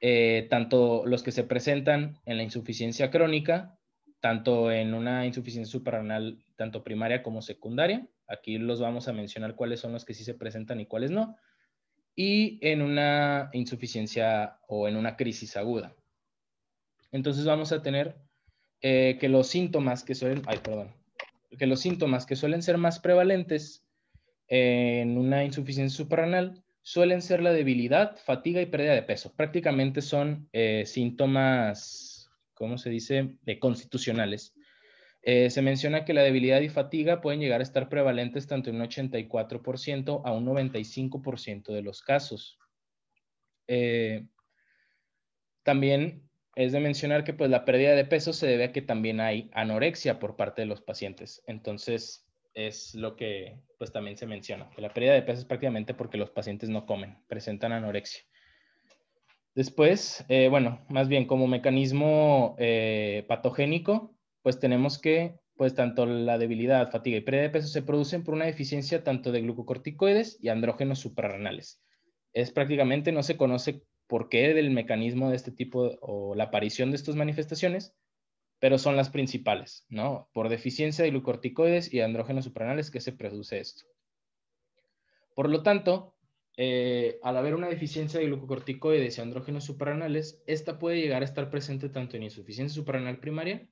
eh, tanto los que se presentan en la insuficiencia crónica, tanto en una insuficiencia suprarrenal, tanto primaria como secundaria. Aquí los vamos a mencionar cuáles son los que sí se presentan y cuáles no. Y en una insuficiencia o en una crisis aguda. Entonces vamos a tener eh, que los síntomas que suelen, ay, perdón, que los síntomas que suelen ser más prevalentes en una insuficiencia suprarrenal suelen ser la debilidad, fatiga y pérdida de peso. Prácticamente son eh, síntomas, ¿cómo se dice?, eh, constitucionales. Eh, se menciona que la debilidad y fatiga pueden llegar a estar prevalentes tanto en un 84% a un 95% de los casos. también es de mencionar que pues la pérdida de peso se debe a que también hay anorexia por parte de los pacientes. Entonces, es lo que pues también se menciona, que la pérdida de peso es prácticamente porque los pacientes no comen, presentan anorexia. Después, eh, bueno, más bien como mecanismo eh, patogénico, pues tenemos que pues tanto la debilidad, fatiga y pérdida de peso se producen por una deficiencia tanto de glucocorticoides y andrógenos suprarrenales. Es prácticamente, no se conoce ¿Por qué del mecanismo de este tipo o la aparición de estas manifestaciones, pero son las principales, ¿no? Por deficiencia de glucorticoides y andrógenos supranales que se produce esto. Por lo tanto, eh, al haber una deficiencia de glucocorticoides y andrógenos supranales, esta puede llegar a estar presente tanto en insuficiencia supranal primaria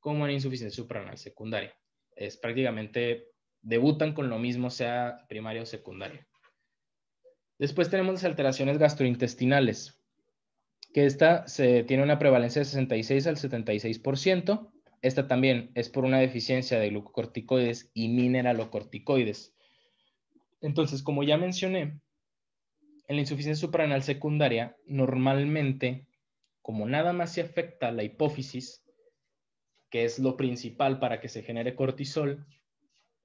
como en insuficiencia supranal secundaria. Es prácticamente, debutan con lo mismo, sea primaria o secundaria. Después tenemos las alteraciones gastrointestinales, que esta se, tiene una prevalencia de 66 al 76%. Esta también es por una deficiencia de glucocorticoides y mineralocorticoides. Entonces, como ya mencioné, en la insuficiencia supranal secundaria, normalmente, como nada más se afecta la hipófisis, que es lo principal para que se genere cortisol,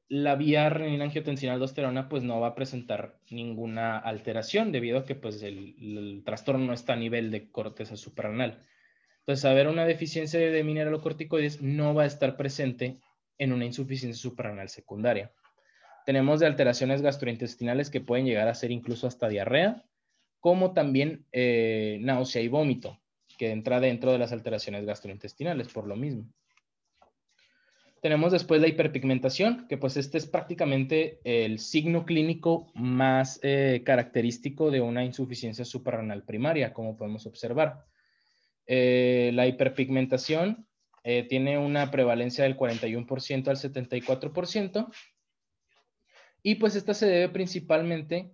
la vía renin angiotensina aldosterona pues no va a presentar ninguna alteración debido a que pues el, trastorno no está a nivel de corteza supranal. Entonces, haber una deficiencia de mineralocorticoides no va a estar presente en una insuficiencia supranal secundaria. Tenemos de alteraciones gastrointestinales que pueden llegar a ser incluso hasta diarrea, como también eh, náusea y vómito, que entra dentro de las alteraciones gastrointestinales por lo mismo. Tenemos después la hiperpigmentación, que pues este es prácticamente el signo clínico más eh, característico de una insuficiencia suprarrenal primaria, como podemos observar. Eh, la hiperpigmentación eh, tiene una prevalencia del 41% al 74%. Y pues esta se debe principalmente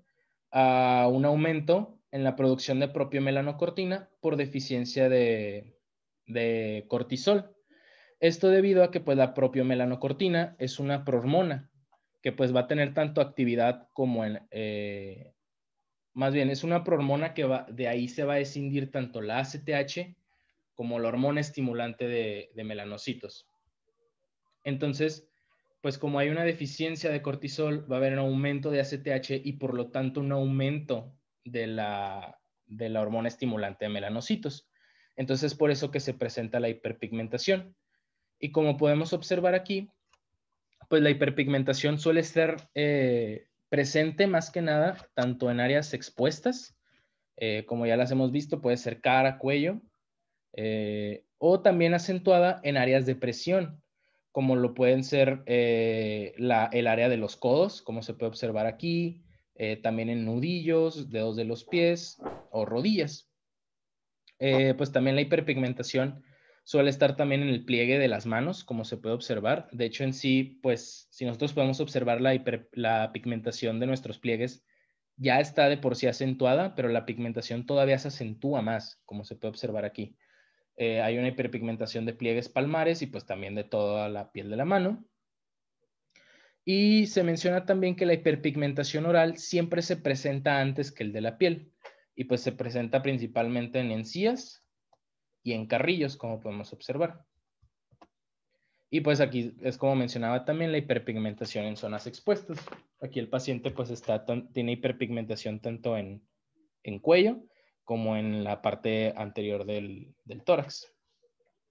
a un aumento en la producción de propio melanocortina por deficiencia de, de cortisol. Esto debido a que pues la melanocortina es una prohormona que pues va a tener tanto actividad como en... Eh, más bien es una prohormona que va, de ahí se va a escindir tanto la ACTH como la hormona estimulante de, melanocitos. Entonces, pues como hay una deficiencia de cortisol, va a haber un aumento de ACTH y por lo tanto un aumento de la, de la hormona estimulante de melanocitos. Entonces, por eso que se presenta la hiperpigmentación. Y como podemos observar aquí, pues la hiperpigmentación suele ser eh, presente más que nada tanto en áreas expuestas, eh, como ya las hemos visto, puede ser cara, cuello, eh, o también acentuada en áreas de presión, como lo pueden ser el área de los codos, como se puede observar aquí, también en nudillos, dedos de los pies o rodillas. pues también la hiperpigmentación suele estar también en el pliegue de las manos, como se puede observar. De hecho, en sí, pues si nosotros podemos observar la, la pigmentación de nuestros pliegues, ya está de por sí acentuada, pero la pigmentación todavía se acentúa más, como se puede observar aquí. Eh, hay una hiperpigmentación de pliegues palmares y pues también de toda la piel de la mano. Y se menciona también que la hiperpigmentación oral siempre se presenta antes que el de la piel y pues se presenta principalmente en encías, y en carrillos, como podemos observar. Y pues aquí es como mencionaba también la hiperpigmentación en zonas expuestas. Aquí el paciente pues está, tiene hiperpigmentación tanto en, en cuello como en la parte anterior del, del tórax.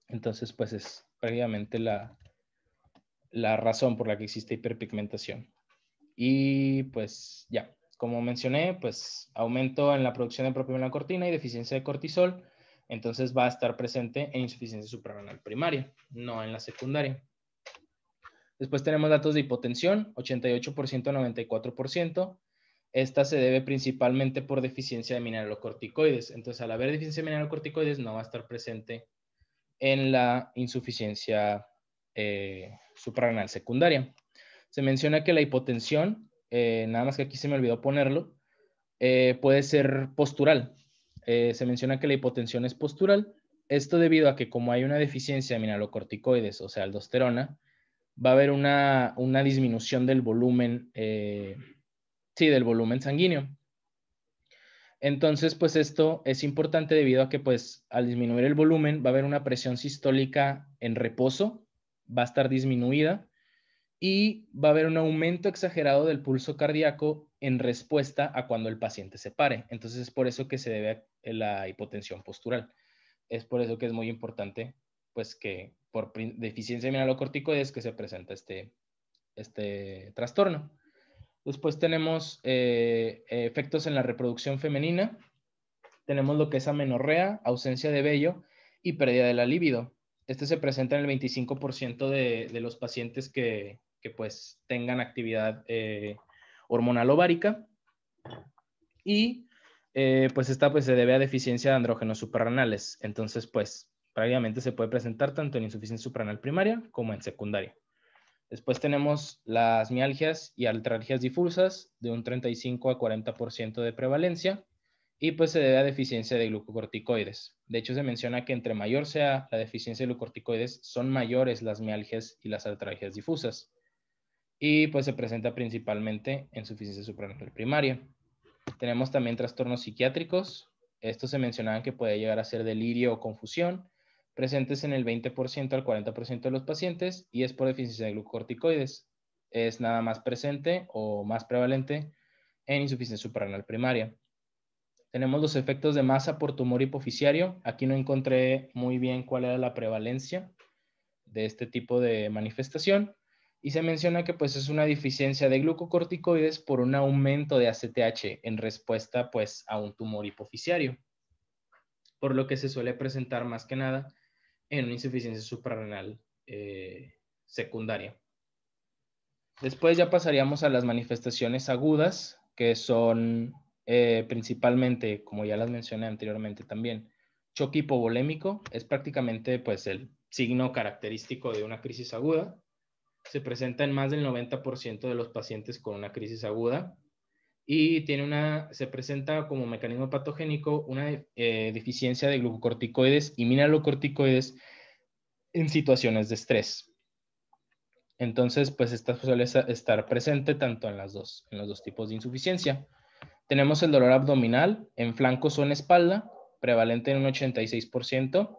Entonces pues es prácticamente la, la razón por la que existe hiperpigmentación. Y pues ya, como mencioné, pues aumento en la producción de cortina y deficiencia de cortisol entonces va a estar presente en insuficiencia suprarrenal primaria, no en la secundaria. Después tenemos datos de hipotensión, 88% a 94%. Esta se debe principalmente por deficiencia de mineralocorticoides. Entonces, al haber deficiencia de mineralocorticoides, no va a estar presente en la insuficiencia eh, suprarrenal secundaria. Se menciona que la hipotensión, eh, nada más que aquí se me olvidó ponerlo, eh, puede ser postural. Eh, se menciona que la hipotensión es postural. Esto debido a que como hay una deficiencia de mineralocorticoides, o sea, aldosterona, va a haber una, disminución del volumen, eh, sí, del volumen sanguíneo. Entonces, pues esto es importante debido a que, pues, al disminuir el volumen, va a haber una presión sistólica en reposo, va a estar disminuida y va a haber un aumento exagerado del pulso cardíaco en respuesta a cuando el paciente se pare. Entonces, es por eso que se debe eh, la hipotensión postural. Es por eso que es muy importante, pues que por deficiencia de es que se presenta este, este trastorno. Después tenemos eh, efectos en la reproducción femenina. Tenemos lo que es amenorrea, ausencia de vello y pérdida de la libido. Este se presenta en el 25% de, los pacientes que, pues tengan actividad eh, hormonal ovárica. Y eh, pues esta pues, se debe a deficiencia de andrógenos suprarrenales. Entonces, pues prácticamente se puede presentar tanto en insuficiencia suprarrenal primaria como en secundaria. Después tenemos las mialgias y altralgias difusas de un 35 a 40% de prevalencia y pues se debe a deficiencia de glucocorticoides. De hecho, se menciona que entre mayor sea la deficiencia de glucocorticoides, son mayores las mialgias y las altralgias difusas. Y pues se presenta principalmente en insuficiencia suprarrenal primaria. Tenemos también trastornos psiquiátricos. Estos se mencionaban que puede llegar a ser delirio o confusión, presentes en el 20% al 40% de los pacientes y es por deficiencia de glucocorticoides. Es nada más presente o más prevalente en insuficiencia suprarrenal primaria. Tenemos los efectos de masa por tumor hipoficiario. Aquí no encontré muy bien cuál era la prevalencia de este tipo de manifestación, y se menciona que pues es una deficiencia de glucocorticoides por un aumento de ACTH en respuesta pues a un tumor hipoficiario, por lo que se suele presentar más que nada en una insuficiencia suprarrenal eh, secundaria. Después ya pasaríamos a las manifestaciones agudas, que son eh, principalmente, como ya las mencioné anteriormente también, choque hipovolémico, es prácticamente pues el signo característico de una crisis aguda, se presenta en más del 90% de los pacientes con una crisis aguda y tiene una, se presenta como mecanismo patogénico una eh, deficiencia de glucocorticoides y mineralocorticoides en situaciones de estrés. Entonces, pues esta suele estar presente tanto en, las dos, en los dos tipos de insuficiencia. Tenemos el dolor abdominal en flancos o en espalda, prevalente en un 86%,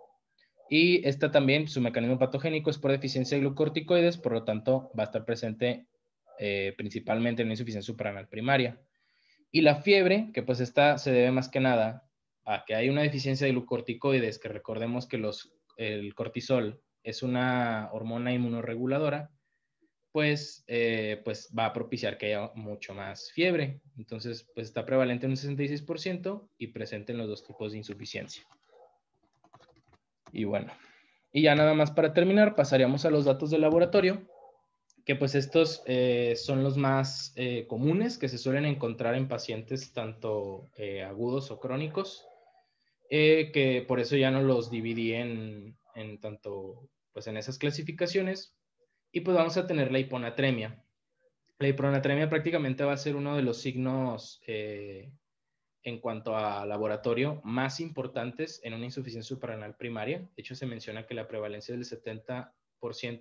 y esta también, su mecanismo patogénico es por deficiencia de glucorticoides, por lo tanto va a estar presente eh, principalmente en la insuficiencia supranal primaria. Y la fiebre, que pues esta se debe más que nada a que hay una deficiencia de glucorticoides, que recordemos que los, el cortisol es una hormona inmunoreguladora, pues, eh, pues va a propiciar que haya mucho más fiebre. Entonces, pues está prevalente en un 66% y presente en los dos tipos de insuficiencia. Y bueno, y ya nada más para terminar, pasaríamos a los datos del laboratorio, que pues estos eh, son los más eh, comunes que se suelen encontrar en pacientes tanto eh, agudos o crónicos, que por eso ya no los dividí en, en, tanto, pues en esas clasificaciones. Y pues vamos a tener la hiponatremia. La hiponatremia prácticamente va a ser uno de los signos en cuanto a laboratorio más importantes en una insuficiencia suprarrenal primaria. De hecho, se menciona que la prevalencia es del 70%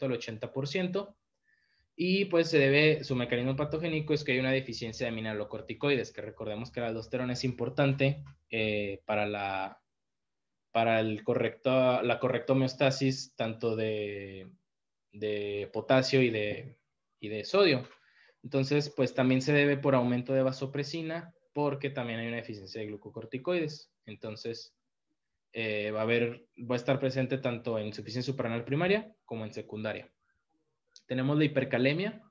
al 80%. Y pues se debe, su mecanismo patogénico es que hay una deficiencia de mineralocorticoides, que recordemos que la aldosterona es importante eh, para, la, para el correcto, la correcta homeostasis tanto de, potasio y de, y de sodio. Entonces, pues también se debe por aumento de vasopresina porque también hay una deficiencia de glucocorticoides. Entonces, eh, va, a haber, va a estar presente tanto en insuficiencia supranal primaria como en secundaria. Tenemos la hipercalemia,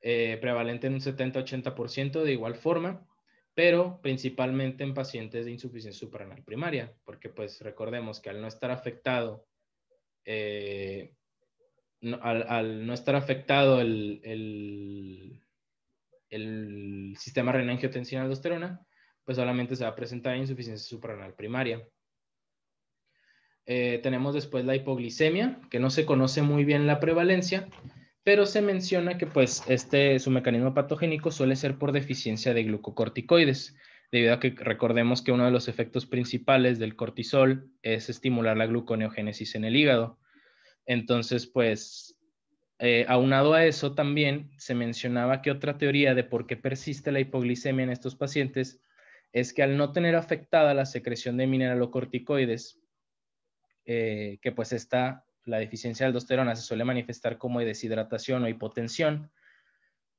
eh, prevalente en un 70-80% de igual forma, pero principalmente en pacientes de insuficiencia supranal primaria, porque pues recordemos que al no estar afectado, eh, al, no estar afectado el el sistema renal-angiotensina-aldosterona, pues solamente se va a presentar insuficiencia suprarrenal primaria. Eh, tenemos después la hipoglicemia, que no se conoce muy bien la prevalencia, pero se menciona que pues este, su mecanismo patogénico suele ser por deficiencia de glucocorticoides, debido a que recordemos que uno de los efectos principales del cortisol es estimular la gluconeogénesis en el hígado. Entonces, pues eh, aunado a eso, también se mencionaba que otra teoría de por qué persiste la hipoglicemia en estos pacientes es que al no tener afectada la secreción de mineralocorticoides, eh, que pues está la deficiencia de aldosterona se suele manifestar como deshidratación o hipotensión,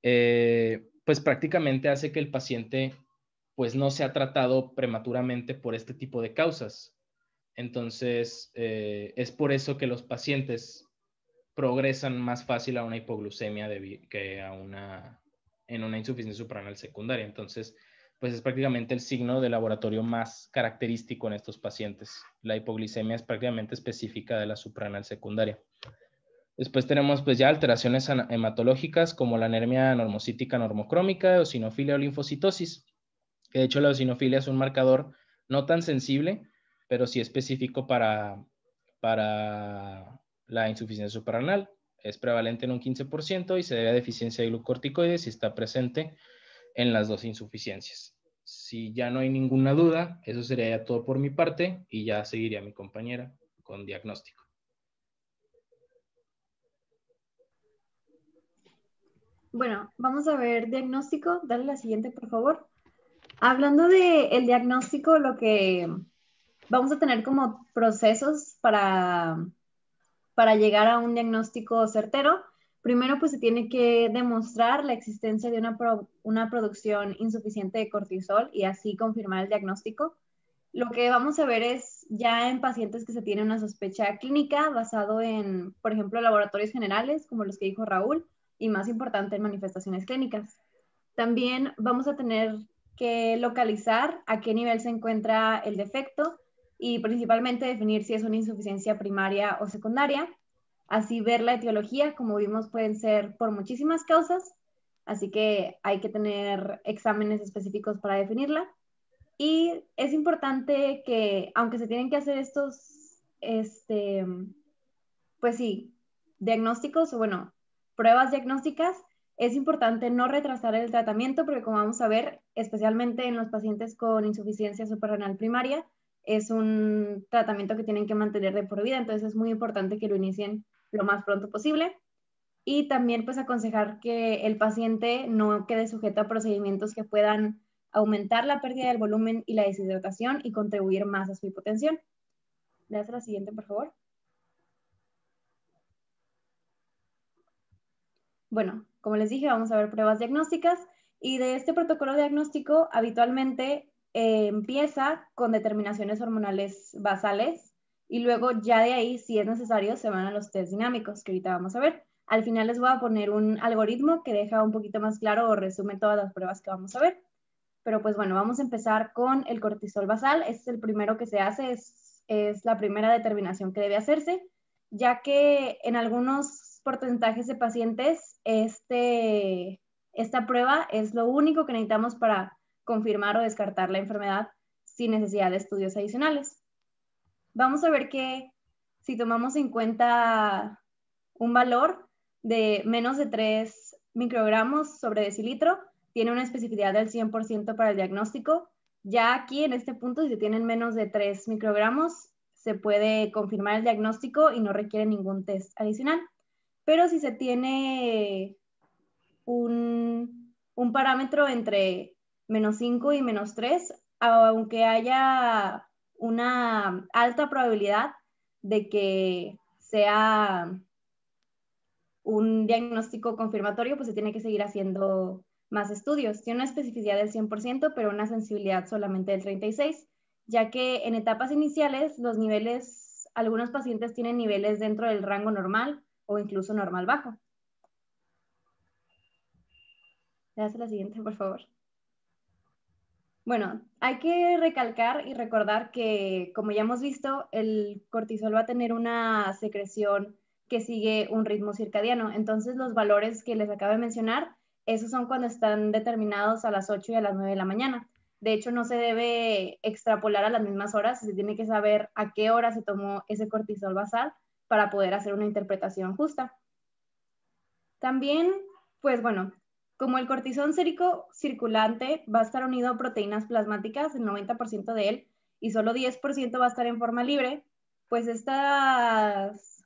eh, pues prácticamente hace que el paciente pues no sea tratado prematuramente por este tipo de causas. Entonces, es por eso que los pacientes progresan más fácil a una hipoglucemia que a una, en una insuficiencia supranal secundaria. Entonces, pues es prácticamente el signo de laboratorio más característico en estos pacientes. La hipoglucemia es prácticamente específica de la supranal secundaria. Después tenemos pues ya alteraciones hematológicas como la anemia normocítica normocrómica, eosinofilia o linfocitosis. Que de hecho la eosinofilia es un marcador no tan sensible, pero sí específico para, para la insuficiencia suprarrenal es prevalente en un 15% y se debe a deficiencia de glucorticoides y está presente en las dos insuficiencias. Si ya no hay ninguna duda, eso sería ya todo por mi parte y ya seguiría mi compañera con diagnóstico. Bueno, vamos a ver diagnóstico. Dale la siguiente, por favor. Hablando del el diagnóstico, lo que vamos a tener como procesos para para llegar a un diagnóstico certero, primero pues se tiene que demostrar la existencia de una, una producción insuficiente de cortisol y así confirmar el diagnóstico. Lo que vamos a ver es ya en pacientes que se tiene una sospecha clínica basado en, por ejemplo, laboratorios generales, como los que dijo Raúl, y más importante, en manifestaciones clínicas. También vamos a tener que localizar a qué nivel se encuentra el defecto y principalmente definir si es una insuficiencia primaria o secundaria. Así ver la etiología, como vimos, pueden ser por muchísimas causas, así que hay que tener exámenes específicos para definirla. Y es importante que, aunque se tienen que hacer estos, este, pues sí, diagnósticos o bueno, pruebas diagnósticas, es importante no retrasar el tratamiento porque como vamos a ver, especialmente en los pacientes con insuficiencia suprarrenal primaria, es un tratamiento que tienen que mantener de por vida, entonces es muy importante que lo inicien lo más pronto posible. Y también pues aconsejar que el paciente no quede sujeto a procedimientos que puedan aumentar la pérdida del volumen y la deshidratación y contribuir más a su hipotensión. Le das la siguiente, por favor. Bueno, como les dije, vamos a ver pruebas diagnósticas y de este protocolo diagnóstico habitualmente eh, empieza con determinaciones hormonales basales y luego ya de ahí, si es necesario, se van a los test dinámicos, que ahorita vamos a ver. Al final les voy a poner un algoritmo que deja un poquito más claro o resume todas las pruebas que vamos a ver. Pero pues bueno, vamos a empezar con el cortisol basal. Este es el primero que se hace, es, es la primera determinación que debe hacerse, ya que en algunos porcentajes de pacientes este, esta prueba es lo único que necesitamos para confirmar o descartar la enfermedad sin necesidad de estudios adicionales. Vamos a ver que si tomamos en cuenta un valor de menos de 3 microgramos sobre decilitro, tiene una especificidad del 100% para el diagnóstico. Ya aquí en este punto, si se tienen menos de 3 microgramos, se puede confirmar el diagnóstico y no requiere ningún test adicional. Pero si se tiene un, un parámetro entre menos 5 y menos 3, aunque haya una alta probabilidad de que sea un diagnóstico confirmatorio, pues se tiene que seguir haciendo más estudios. Tiene una especificidad del 100%, pero una sensibilidad solamente del 36%, ya que en etapas iniciales los niveles, algunos pacientes tienen niveles dentro del rango normal o incluso normal bajo. Gracias la siguiente, por favor. Bueno, hay que recalcar y recordar que, como ya hemos visto, el cortisol va a tener una secreción que sigue un ritmo circadiano. Entonces, los valores que les acabo de mencionar, esos son cuando están determinados a las 8 y a las 9 de la mañana. De hecho, no se debe extrapolar a las mismas horas, se tiene que saber a qué hora se tomó ese cortisol basal para poder hacer una interpretación justa. También, pues bueno, como el cortisol sérico circulante va a estar unido a proteínas plasmáticas, el 90% de él, y solo 10% va a estar en forma libre, pues estas,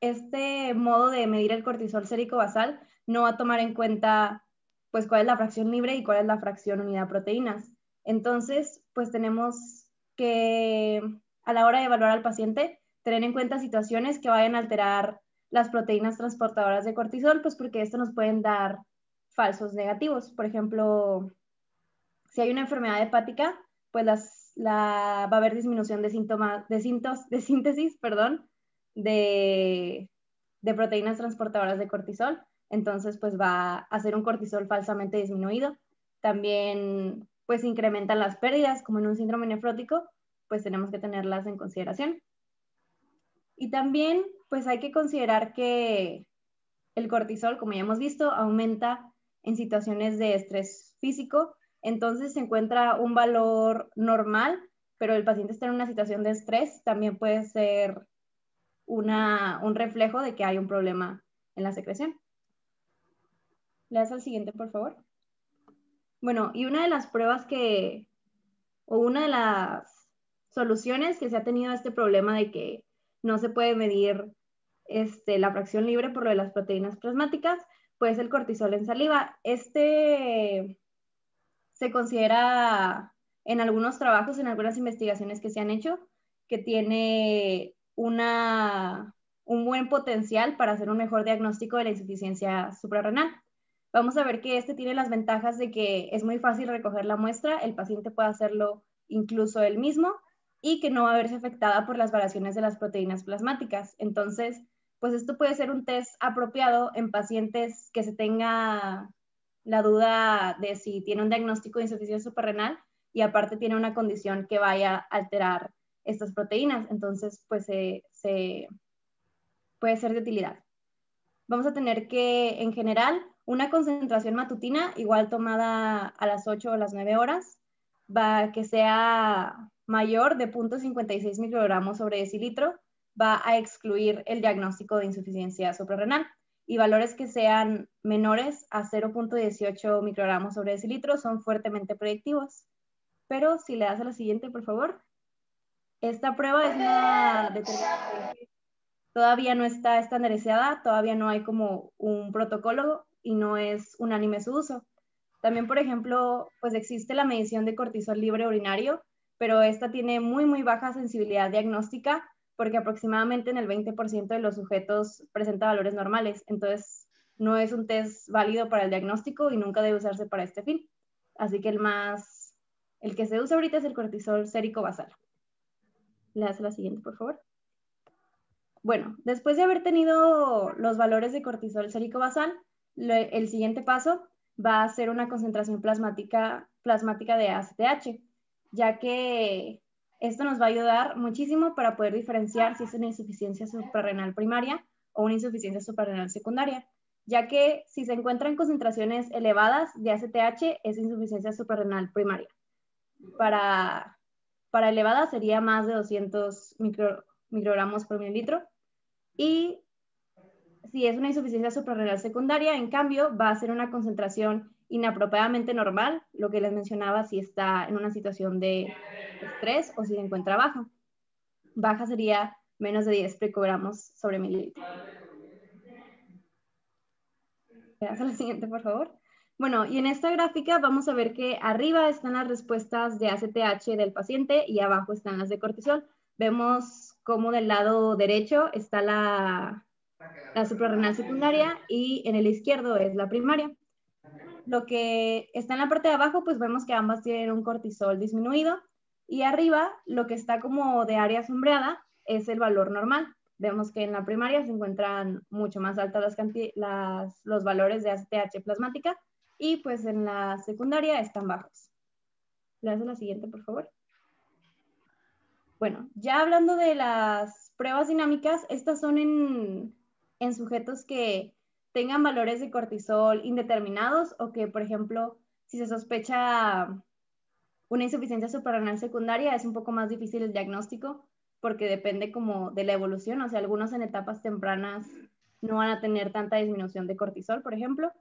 este modo de medir el cortisol sérico basal no va a tomar en cuenta pues cuál es la fracción libre y cuál es la fracción unida a proteínas. Entonces, pues tenemos que a la hora de evaluar al paciente, tener en cuenta situaciones que vayan a alterar las proteínas transportadoras de cortisol, pues porque esto nos pueden dar falsos negativos. Por ejemplo, si hay una enfermedad hepática, pues las, va a haber disminución de, síntomas, de, de síntesis perdón, de, de proteínas transportadoras de cortisol. Entonces, pues va a ser un cortisol falsamente disminuido. También, pues incrementan las pérdidas, como en un síndrome nefrótico, pues tenemos que tenerlas en consideración. Y también, pues hay que considerar que el cortisol, como ya hemos visto, aumenta en situaciones de estrés físico, entonces se encuentra un valor normal, pero el paciente está en una situación de estrés, también puede ser un reflejo de que hay un problema en la secreción. Le das al siguiente, por favor. Bueno, y una de las pruebas que, o una de las soluciones que se ha tenido a este problema de que no se puede medir este, la fracción libre por lo de las proteínas plasmáticas pues el cortisol en saliva. Este se considera en algunos trabajos, en algunas investigaciones que se han hecho, que tiene una, un buen potencial para hacer un mejor diagnóstico de la insuficiencia suprarrenal. Vamos a ver que este tiene las ventajas de que es muy fácil recoger la muestra, el paciente puede hacerlo incluso él mismo y que no va a verse afectada por las variaciones de las proteínas plasmáticas. Entonces, pues esto puede ser un test apropiado en pacientes que se tenga la duda de si tiene un diagnóstico de insuficiencia suprarrenal y aparte tiene una condición que vaya a alterar estas proteínas. Entonces, pues puede ser de utilidad. Vamos a tener que, en general, una concentración matutina igual tomada a las 8 o las 9 horas, va que sea mayor de 0.56 microgramos sobre decilitro va a excluir el diagnóstico de insuficiencia suprarrenal y valores que sean menores a 0.18 microgramos sobre decilitro son fuertemente predictivos. Pero si le das a la siguiente, por favor. Esta prueba es todavía no está estandarizada, todavía no hay como un protocolo y no es unánime su uso. También, por ejemplo, pues existe la medición de cortisol libre urinario, pero esta tiene muy, muy baja sensibilidad diagnóstica porque aproximadamente en el 20% de los sujetos presenta valores normales. Entonces, no es un test válido para el diagnóstico y nunca debe usarse para este fin. Así que el más, el que se usa ahorita es el cortisol sérico basal. Le hace la siguiente, por favor. Bueno, después de haber tenido los valores de cortisol sérico basal, el siguiente paso va a ser una concentración plasmática, plasmática de ACTH, ya que esto nos va a ayudar muchísimo para poder diferenciar si es una insuficiencia suprarrenal primaria o una insuficiencia suprarrenal secundaria, ya que si se encuentran concentraciones elevadas de ACTH es insuficiencia suprarrenal primaria. Para, para elevada sería más de 200 microgramos por mililitro y si es una insuficiencia suprarrenal secundaria, en cambio, va a ser una concentración inapropiadamente normal, lo que les mencionaba, si está en una situación de estrés o si se encuentra baja. Baja sería menos de 10 picogramos sobre mililitro. siguiente, por favor. Bueno, y en esta gráfica vamos a ver que arriba están las respuestas de ACTH del paciente y abajo están las de cortisol. Vemos cómo del lado derecho está la, la suprarrenal secundaria y en el izquierdo es la primaria lo que está en la parte de abajo, pues vemos que ambas tienen un cortisol disminuido y arriba lo que está como de área sombreada es el valor normal. Vemos que en la primaria se encuentran mucho más altas las, los valores de ACTH plasmática y pues en la secundaria están bajos. Le haces la siguiente, por favor. Bueno, ya hablando de las pruebas dinámicas, estas son en, en sujetos que tengan valores de cortisol indeterminados o que, por ejemplo, si se sospecha una insuficiencia suprarrenal secundaria, es un poco más difícil el diagnóstico porque depende como de la evolución, o sea, algunos en etapas tempranas no van a tener tanta disminución de cortisol, por ejemplo.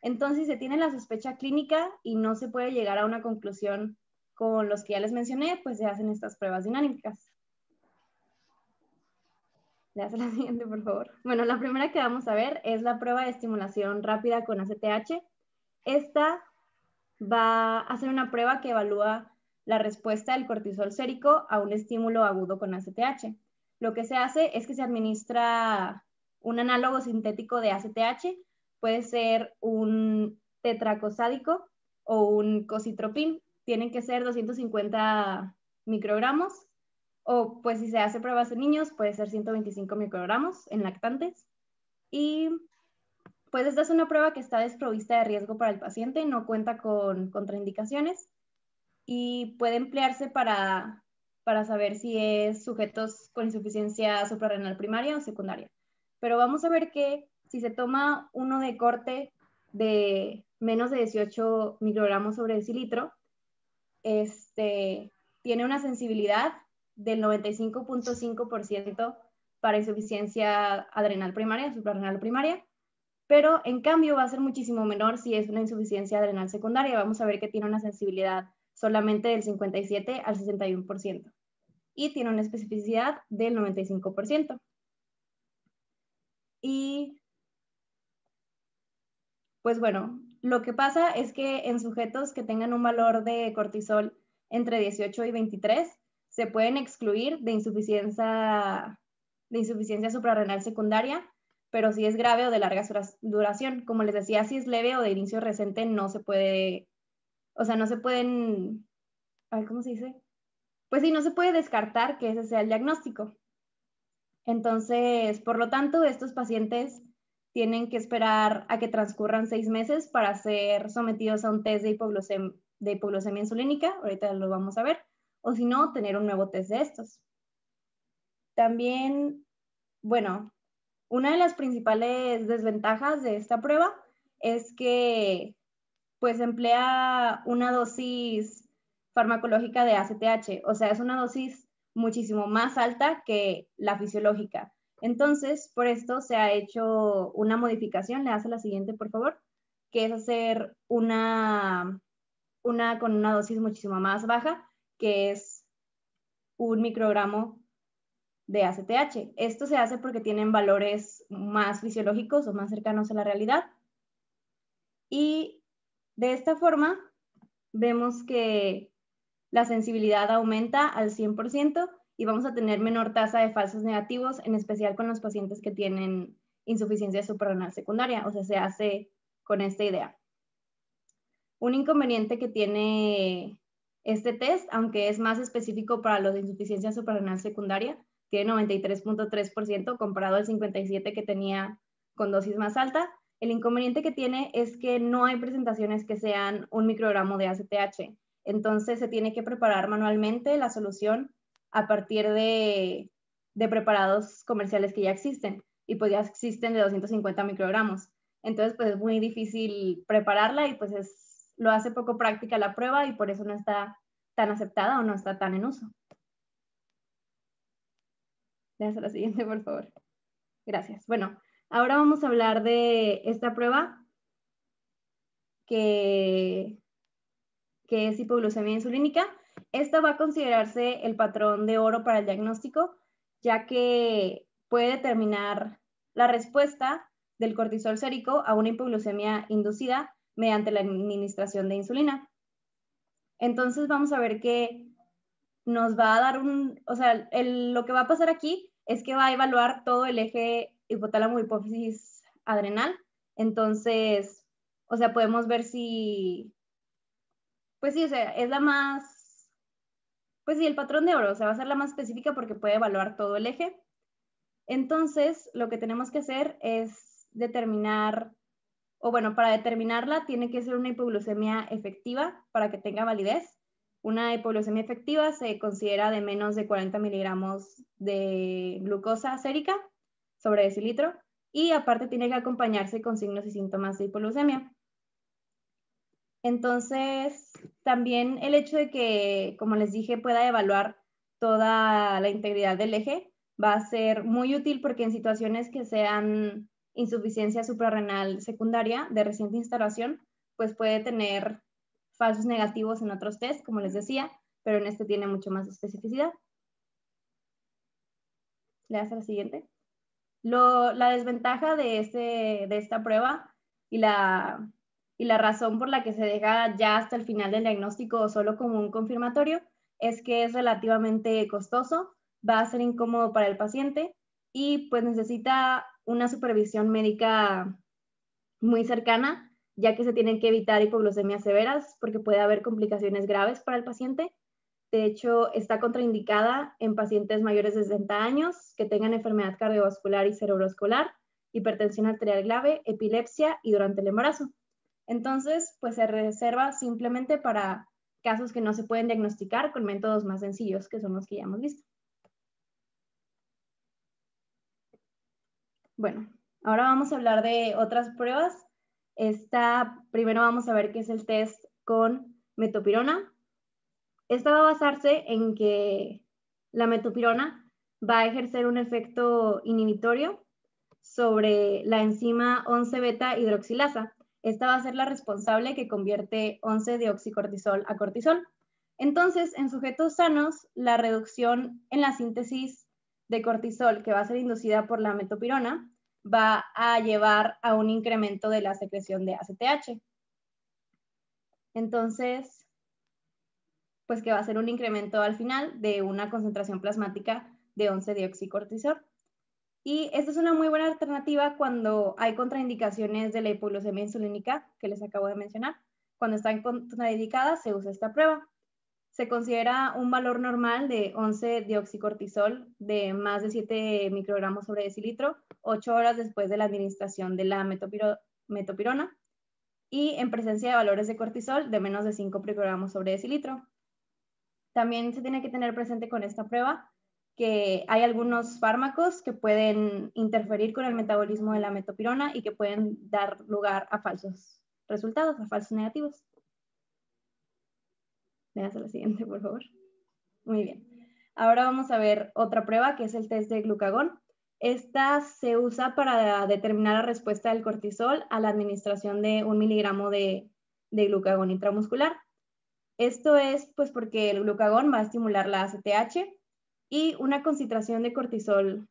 Entonces si se tiene la sospecha clínica y no se puede llegar a una conclusión con los que ya les mencioné, pues se hacen estas pruebas dinámicas. Le hace la siguiente, por favor. Bueno, la primera que vamos a ver es la prueba de estimulación rápida con ACTH. Esta va a ser una prueba que evalúa la respuesta del cortisol sérico a un estímulo agudo con ACTH. Lo que se hace es que se administra un análogo sintético de ACTH, puede ser un tetracosádico o un cositropín. Tienen que ser 250 microgramos o pues si se hace pruebas en niños, puede ser 125 microgramos en lactantes. Y pues esta es una prueba que está desprovista de riesgo para el paciente, no cuenta con contraindicaciones y puede emplearse para, para saber si es sujetos con insuficiencia suprarrenal primaria o secundaria. Pero vamos a ver que si se toma uno de corte de menos de 18 microgramos sobre decilitro, este, tiene una sensibilidad del 95.5% para insuficiencia adrenal primaria, suprarrenal primaria, pero en cambio va a ser muchísimo menor si es una insuficiencia adrenal secundaria. Vamos a ver que tiene una sensibilidad solamente del 57 al 61% y tiene una especificidad del 95%. Y pues bueno, lo que pasa es que en sujetos que tengan un valor de cortisol entre 18 y 23, se pueden excluir de insuficiencia, de insuficiencia suprarrenal secundaria, pero si es grave o de larga duración. Como les decía, si es leve o de inicio reciente, no se puede, o sea, no se pueden, ¿cómo se dice? Pues sí, no se puede descartar que ese sea el diagnóstico. Entonces, por lo tanto, estos pacientes tienen que esperar a que transcurran seis meses para ser sometidos a un test de, hipoglucem de hipoglucemia insulínica. Ahorita lo vamos a ver o si no, tener un nuevo test de estos. También, bueno, una de las principales desventajas de esta prueba es que pues emplea una dosis farmacológica de ACTH, o sea, es una dosis muchísimo más alta que la fisiológica. Entonces, por esto se ha hecho una modificación, le hace la siguiente, por favor, que es hacer una, una con una dosis muchísimo más baja que es un microgramo de ACTH. Esto se hace porque tienen valores más fisiológicos o más cercanos a la realidad. Y de esta forma vemos que la sensibilidad aumenta al 100% y vamos a tener menor tasa de falsos negativos, en especial con los pacientes que tienen insuficiencia suprarrenal secundaria, o sea, se hace con esta idea. Un inconveniente que tiene este test, aunque es más específico para los de insuficiencia suprarrenal secundaria, tiene 93.3% comparado al 57% que tenía con dosis más alta. El inconveniente que tiene es que no hay presentaciones que sean un microgramo de ACTH. Entonces se tiene que preparar manualmente la solución a partir de, de preparados comerciales que ya existen y pues ya existen de 250 microgramos. Entonces pues es muy difícil prepararla y pues es lo hace poco práctica la prueba y por eso no está tan aceptada o no está tan en uso. la siguiente, por favor. Gracias. Bueno, ahora vamos a hablar de esta prueba que, que es hipoglucemia insulínica. Esta va a considerarse el patrón de oro para el diagnóstico, ya que puede determinar la respuesta del cortisol sérico a una hipoglucemia inducida mediante la administración de insulina. Entonces vamos a ver que nos va a dar un, o sea, lo que va a pasar aquí es que va a evaluar todo el eje hipotálamo hipófisis adrenal. Entonces, o sea, podemos ver si, pues sí, o sea, es la más, pues sí, el patrón de oro, o sea, va a ser la más específica porque puede evaluar todo el eje. Entonces, lo que tenemos que hacer es determinar o bueno, para determinarla tiene que ser una hipoglucemia efectiva para que tenga validez. Una hipoglucemia efectiva se considera de menos de 40 miligramos de glucosa acérica sobre decilitro y aparte tiene que acompañarse con signos y síntomas de hipoglucemia. Entonces, también el hecho de que, como les dije, pueda evaluar toda la integridad del eje va a ser muy útil porque en situaciones que sean insuficiencia suprarrenal secundaria de reciente instalación, pues puede tener falsos negativos en otros test, como les decía, pero en este tiene mucho más especificidad. Le das a la siguiente. la desventaja de, este, de esta prueba y la, y la razón por la que se deja ya hasta el final del diagnóstico solo como un confirmatorio es que es relativamente costoso, va a ser incómodo para el paciente y pues necesita una supervisión médica muy cercana, ya que se tienen que evitar hipoglucemias severas porque puede haber complicaciones graves para el paciente. De hecho, está contraindicada en pacientes mayores de 60 años que tengan enfermedad cardiovascular y cerebrovascular, hipertensión arterial grave, epilepsia y durante el embarazo. Entonces, pues se reserva simplemente para casos que no se pueden diagnosticar con métodos más sencillos, que son los que ya hemos visto. Bueno, ahora vamos a hablar de otras pruebas. Esta, primero vamos a ver qué es el test con metopirona. Esta va a basarse en que la metopirona va a ejercer un efecto inhibitorio sobre la enzima 11-beta hidroxilasa. Esta va a ser la responsable que convierte 11-dioxicortisol a cortisol. Entonces, en sujetos sanos, la reducción en la síntesis de cortisol que va a ser inducida por la metopirona va a llevar a un incremento de la secreción de ACTH. Entonces, pues que va a ser un incremento al final de una concentración plasmática de 11 dioxicortisol. Y esta es una muy buena alternativa cuando hay contraindicaciones de la hipoglucemia insulínica que les acabo de mencionar. Cuando están contraindicadas, se usa esta prueba se considera un valor normal de 11 dioxicortisol de más de 7 microgramos sobre decilitro, 8 horas después de la administración de la metopirona y en presencia de valores de cortisol de menos de 5 microgramos sobre decilitro. También se tiene que tener presente con esta prueba que hay algunos fármacos que pueden interferir con el metabolismo de la metopirona y que pueden dar lugar a falsos resultados, a falsos negativos. ¿Me das la siguiente, por favor? Muy bien. Ahora vamos a ver otra prueba que es el test de glucagón. Esta se usa para determinar la respuesta del cortisol a la administración de un miligramo de, glucagón intramuscular. Esto es pues porque el glucagón va a estimular la ACTH y una concentración de cortisol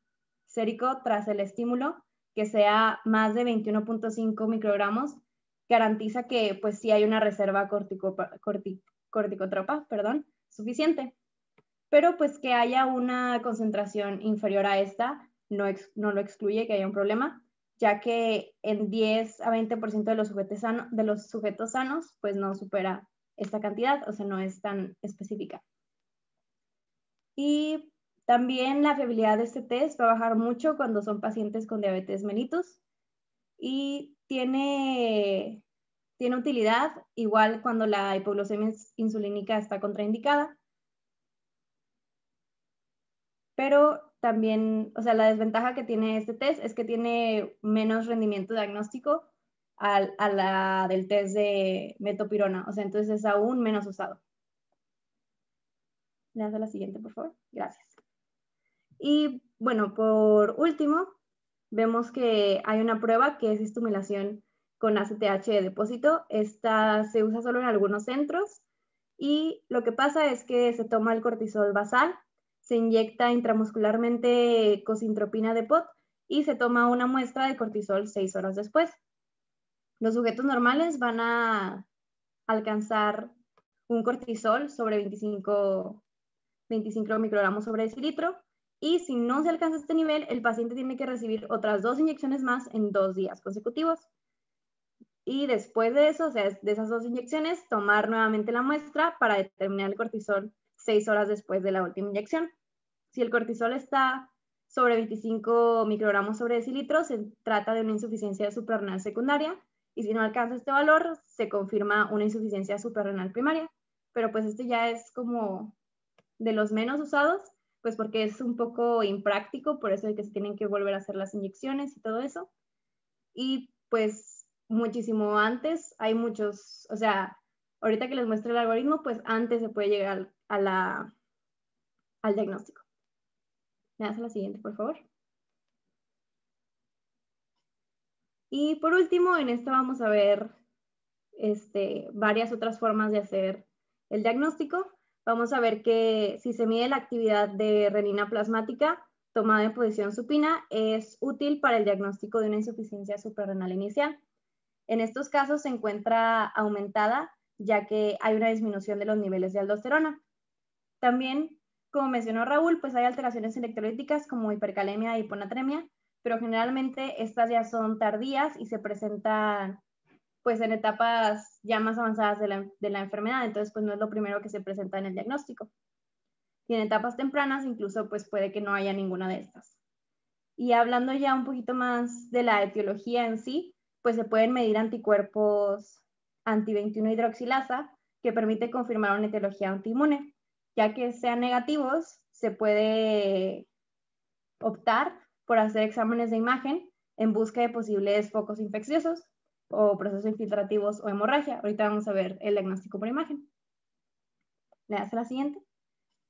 sérico tras el estímulo que sea más de 21.5 microgramos garantiza que pues sí hay una reserva cortico, corticotropa, perdón, suficiente. Pero pues que haya una concentración inferior a esta no, lo excluye que haya un problema, ya que en 10 a 20% de los, sujetos de los sujetos sanos pues no supera esta cantidad, o sea, no es tan específica. Y también la fiabilidad de este test va a bajar mucho cuando son pacientes con diabetes mellitus y tiene tiene utilidad igual cuando la hipoglucemia insulínica está contraindicada. Pero también, o sea, la desventaja que tiene este test es que tiene menos rendimiento diagnóstico al, a la del test de metopirona. O sea, entonces es aún menos usado. Le das la siguiente, por favor. Gracias. Y bueno, por último, vemos que hay una prueba que es estimulación con ACTH de depósito. Esta se usa solo en algunos centros y lo que pasa es que se toma el cortisol basal, se inyecta intramuscularmente cosintropina de POT y se toma una muestra de cortisol seis horas después. Los sujetos normales van a alcanzar un cortisol sobre 25, 25 microgramos sobre decilitro y si no se alcanza este nivel, el paciente tiene que recibir otras dos inyecciones más en dos días consecutivos y después de eso, o sea, de esas dos inyecciones, tomar nuevamente la muestra para determinar el cortisol seis horas después de la última inyección. Si el cortisol está sobre 25 microgramos sobre decilitro, se trata de una insuficiencia suprarrenal secundaria y si no alcanza este valor, se confirma una insuficiencia suprarrenal primaria. Pero pues este ya es como de los menos usados, pues porque es un poco impráctico, por eso es que se tienen que volver a hacer las inyecciones y todo eso. Y pues muchísimo antes hay muchos, o sea, ahorita que les muestre el algoritmo, pues antes se puede llegar a al diagnóstico. Me das la siguiente, por favor. Y por último, en esta vamos a ver este, varias otras formas de hacer el diagnóstico. Vamos a ver que si se mide la actividad de renina plasmática tomada en posición supina, es útil para el diagnóstico de una insuficiencia suprarrenal inicial. En estos casos se encuentra aumentada ya que hay una disminución de los niveles de aldosterona. También, como mencionó Raúl, pues hay alteraciones electrolíticas como hipercalemia e hiponatremia, pero generalmente estas ya son tardías y se presentan pues en etapas ya más avanzadas de la, enfermedad, entonces pues no es lo primero que se presenta en el diagnóstico. Y en etapas tempranas incluso pues puede que no haya ninguna de estas. Y hablando ya un poquito más de la etiología en sí, pues se pueden medir anticuerpos anti-21 hidroxilasa que permite confirmar una etiología antiinmune. Ya que sean negativos, se puede optar por hacer exámenes de imagen en busca de posibles focos infecciosos o procesos infiltrativos o hemorragia. Ahorita vamos a ver el diagnóstico por imagen. Le das la siguiente.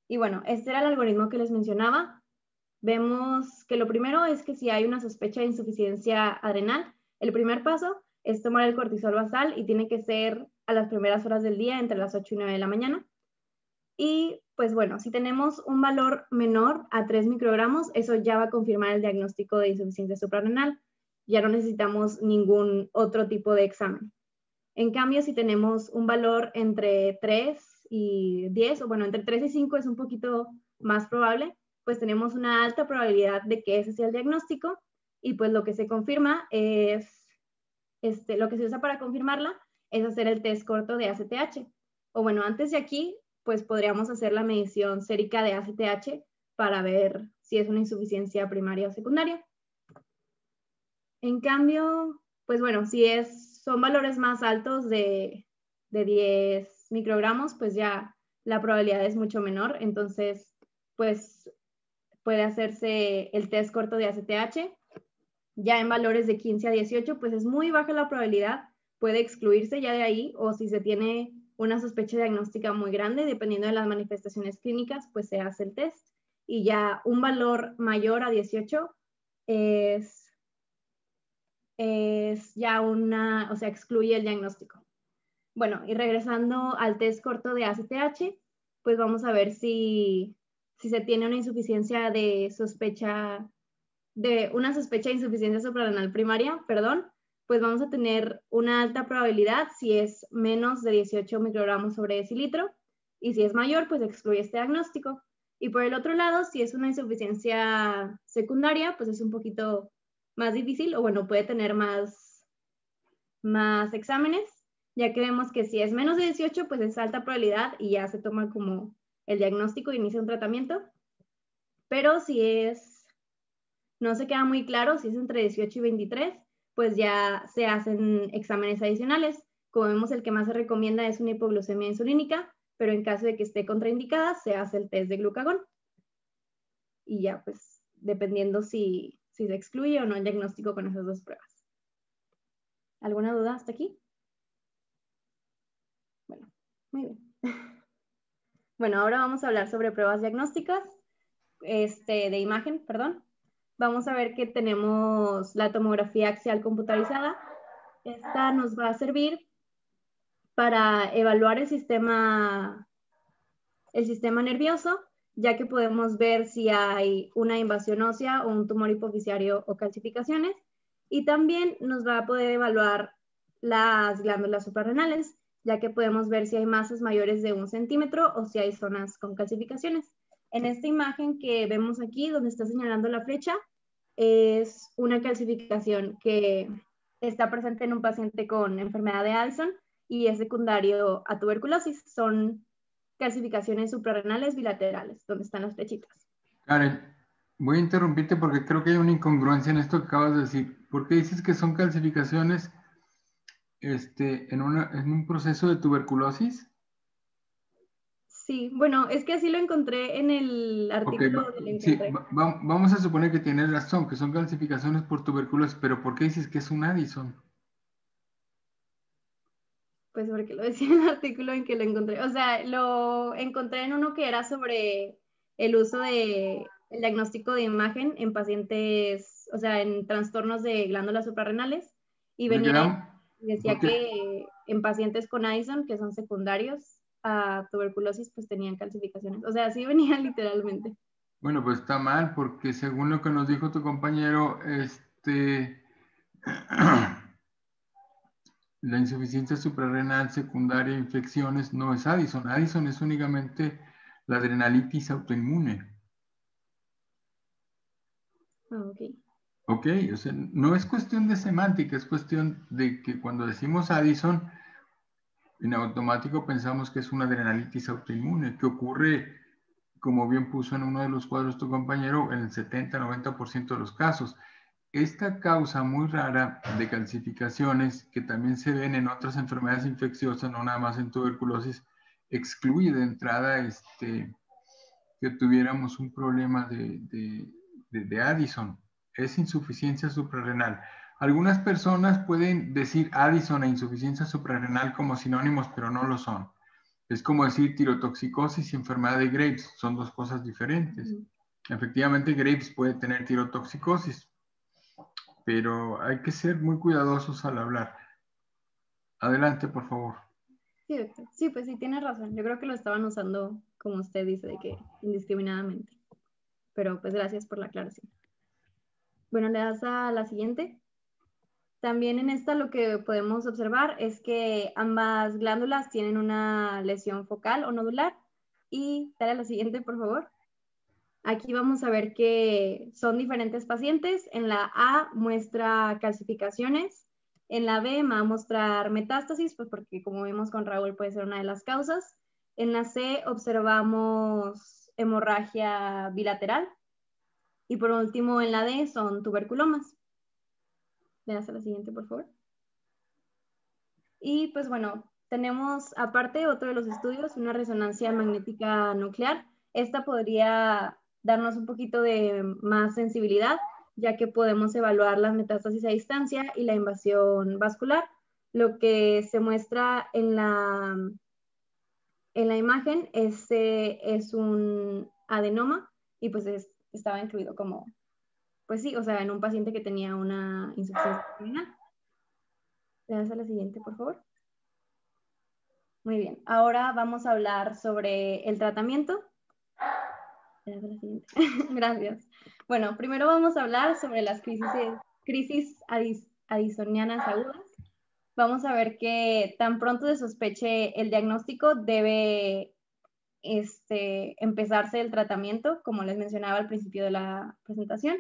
Y bueno, este era el algoritmo que les mencionaba. Vemos que lo primero es que si hay una sospecha de insuficiencia adrenal, el primer paso es tomar el cortisol basal y tiene que ser a las primeras horas del día, entre las 8 y 9 de la mañana. Y pues bueno, si tenemos un valor menor a 3 microgramos, eso ya va a confirmar el diagnóstico de insuficiencia suprarrenal. Ya no necesitamos ningún otro tipo de examen. En cambio, si tenemos un valor entre 3 y 10, o bueno, entre 3 y 5 es un poquito más probable, pues tenemos una alta probabilidad de que ese sea el diagnóstico y pues lo que se confirma es, este, lo que se usa para confirmarla es hacer el test corto de ACTH. O bueno, antes de aquí, pues podríamos hacer la medición sérica de ACTH para ver si es una insuficiencia primaria o secundaria. En cambio, pues bueno, si es, son valores más altos de, de 10 microgramos, pues ya la probabilidad es mucho menor. Entonces, pues puede hacerse el test corto de ACTH ya en valores de 15 a 18, pues es muy baja la probabilidad, puede excluirse ya de ahí o si se tiene una sospecha diagnóstica muy grande, dependiendo de las manifestaciones clínicas, pues se hace el test. Y ya un valor mayor a 18 es, ya una, o sea, excluye el diagnóstico. Bueno, y regresando al test corto de ACTH, pues vamos a ver si, si se tiene una insuficiencia de sospecha de una sospecha de insuficiencia suprarrenal primaria, perdón, pues vamos a tener una alta probabilidad si es menos de 18 microgramos sobre decilitro y si es mayor, pues excluye este diagnóstico. Y por el otro lado, si es una insuficiencia secundaria, pues es un poquito más difícil o bueno, puede tener más, más exámenes, ya que vemos que si es menos de 18, pues es alta probabilidad y ya se toma como el diagnóstico y inicia un tratamiento. Pero si es no se queda muy claro si es entre 18 y 23, pues ya se hacen exámenes adicionales. Como vemos, el que más se recomienda es una hipoglucemia insulínica, pero en caso de que esté contraindicada, se hace el test de glucagón. Y ya, pues, dependiendo si, se excluye o no el diagnóstico con esas dos pruebas. ¿Alguna duda hasta aquí? Bueno, muy bien. Bueno, ahora vamos a hablar sobre pruebas diagnósticas este, de imagen, perdón vamos a ver que tenemos la tomografía axial computarizada. Esta nos va a servir para evaluar el sistema, el sistema nervioso, ya que podemos ver si hay una invasión ósea o un tumor hipoficiario o calcificaciones. Y también nos va a poder evaluar las glándulas suprarrenales, ya que podemos ver si hay masas mayores de un centímetro o si hay zonas con calcificaciones. En esta imagen que vemos aquí, donde está señalando la flecha, es una calcificación que está presente en un paciente con enfermedad de Alzheimer y es secundario a tuberculosis. Son calcificaciones suprarrenales bilaterales, donde están las flechitas. Karen, voy a interrumpirte porque creo que hay una incongruencia en esto que acabas de decir. ¿Por qué dices que son calcificaciones este, en, en un proceso de tuberculosis? Sí, bueno, es que así lo encontré en el artículo sí, vamos a suponer que tienes razón, que son calcificaciones por tuberculosis, pero ¿por qué dices que es un Addison? Pues porque lo decía en el artículo en que lo encontré. O sea, lo encontré en uno que era sobre el uso de el diagnóstico de imagen en pacientes, o sea, en trastornos de glándulas suprarrenales. Y venía, decía que en pacientes con Addison, que son secundarios, a tuberculosis, pues tenían calcificaciones. O sea, así venía literalmente. Bueno, pues está mal, porque según lo que nos dijo tu compañero, este, la insuficiencia suprarrenal secundaria infecciones no es Addison. Addison es únicamente la adrenalitis autoinmune. Ah, ok. Ok, o sea, no es cuestión de semántica, es cuestión de que cuando decimos Addison, en automático pensamos que es una adrenalitis autoinmune, que ocurre, como bien puso en uno de los cuadros tu compañero, en el 70-90% de los casos. Esta causa muy rara de calcificaciones, que también se ven en otras enfermedades infecciosas, no nada más en tuberculosis, excluye de entrada este, que tuviéramos un problema de, de, de Addison. Es insuficiencia suprarrenal. Algunas personas pueden decir Addison e insuficiencia suprarrenal como sinónimos, pero no lo son. Es como decir tirotoxicosis y enfermedad de Graves, son dos cosas diferentes. Efectivamente, Graves puede tener tirotoxicosis, pero hay que ser muy cuidadosos al hablar. Adelante, por favor. Sí, pues sí, tienes razón. Yo creo que lo estaban usando, como usted dice, de que indiscriminadamente. Pero pues gracias por la aclaración. Bueno, le das a la siguiente. También en esta lo que podemos observar es que ambas glándulas tienen una lesión focal o nodular. Y dale a la siguiente, por favor. Aquí vamos a ver que son diferentes pacientes. En la A muestra calcificaciones, en la B va a mostrar metástasis, pues porque como vimos con Raúl puede ser una de las causas. En la C observamos hemorragia bilateral. Y por último, en la D son tuberculomas. Le das a la siguiente, por favor. Y pues bueno, tenemos aparte otro de los estudios, una resonancia magnética nuclear. Esta podría darnos un poquito de más sensibilidad, ya que podemos evaluar las metástasis a distancia y la invasión vascular. Lo que se muestra en la, en la imagen es, es un adenoma y pues estaba incluido como pues sí, o sea, en un paciente que tenía una insuficiencia renal. ¿Le das a la siguiente, por favor? Muy bien, ahora vamos a hablar sobre el tratamiento. Gracias. Bueno, primero vamos a hablar sobre las crisis, crisis adisonianas agudas. Vamos a ver que tan pronto se sospeche el diagnóstico debe este, empezarse el tratamiento, como les mencionaba al principio de la presentación.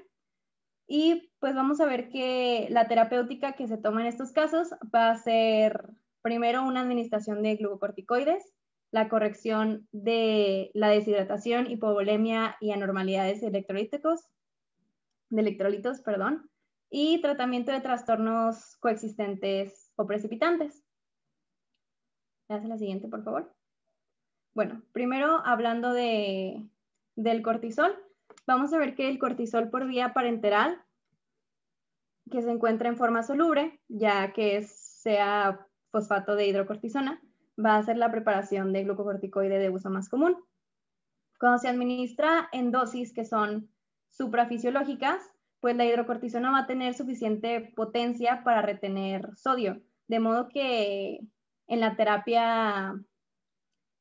Y pues vamos a ver que la terapéutica que se toma en estos casos va a ser primero una administración de glucocorticoides, la corrección de la deshidratación, hipovolemia y anormalidades electrolíticos, de electrolitos, perdón, y tratamiento de trastornos coexistentes o precipitantes. Hace la siguiente, por favor. Bueno, primero hablando de, del cortisol. Vamos a ver que el cortisol por vía parenteral, que se encuentra en forma soluble, ya que sea fosfato de hidrocortisona, va a ser la preparación de glucocorticoide de uso más común. Cuando se administra en dosis que son suprafisiológicas, pues la hidrocortisona va a tener suficiente potencia para retener sodio, de modo que en la terapia,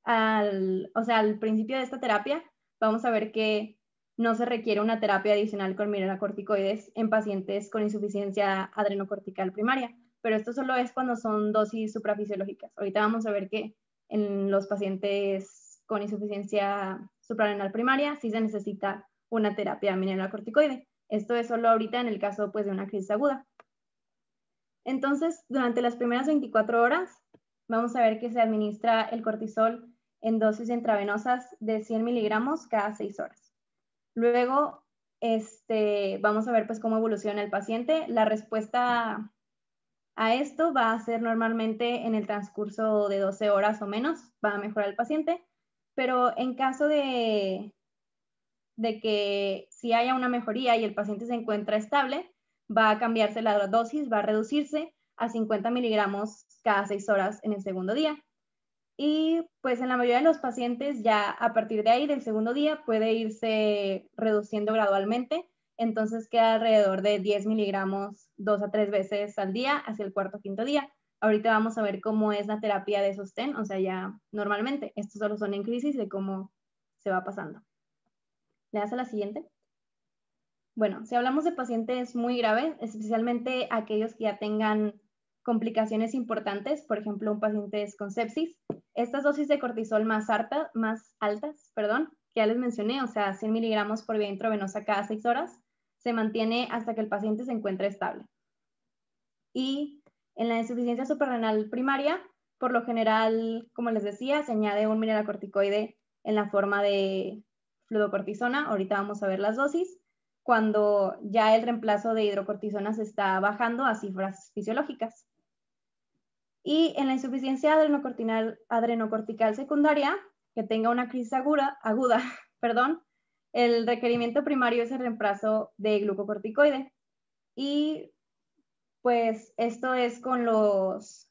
al, o sea, al principio de esta terapia, vamos a ver que no se requiere una terapia adicional con mineralocorticoides en pacientes con insuficiencia adrenocortical primaria, pero esto solo es cuando son dosis suprafisiológicas. Ahorita vamos a ver que en los pacientes con insuficiencia suprarrenal primaria sí se necesita una terapia mineralocorticoide. Esto es solo ahorita en el caso pues, de una crisis aguda. Entonces, durante las primeras 24 horas, vamos a ver que se administra el cortisol en dosis intravenosas de 100 miligramos cada 6 horas. Luego, este, vamos a ver pues cómo evoluciona el paciente. La respuesta a esto va a ser normalmente en el transcurso de 12 horas o menos, va a mejorar el paciente, pero en caso de, de que si haya una mejoría y el paciente se encuentra estable, va a cambiarse la dosis, va a reducirse a 50 miligramos cada 6 horas en el segundo día y pues en la mayoría de los pacientes ya a partir de ahí, del segundo día, puede irse reduciendo gradualmente. Entonces queda alrededor de 10 miligramos dos a tres veces al día hacia el cuarto o quinto día. Ahorita vamos a ver cómo es la terapia de sostén, o sea, ya normalmente, estos solo son en crisis de cómo se va pasando. ¿Le das a la siguiente? Bueno, si hablamos de pacientes muy graves, especialmente aquellos que ya tengan complicaciones importantes, por ejemplo, un paciente con sepsis. Estas dosis de cortisol más, alta, más altas, perdón, que ya les mencioné, o sea, 100 miligramos por vía intravenosa cada 6 horas, se mantiene hasta que el paciente se encuentre estable. Y en la insuficiencia suprarrenal primaria, por lo general, como les decía, se añade un mineralocorticoide en la forma de fludocortisona, ahorita vamos a ver las dosis, cuando ya el reemplazo de hidrocortisona se está bajando a cifras fisiológicas. Y en la insuficiencia adrenocortical secundaria, que tenga una crisis aguda, aguda perdón, el requerimiento primario es el reemplazo de glucocorticoide. Y pues esto es con, los,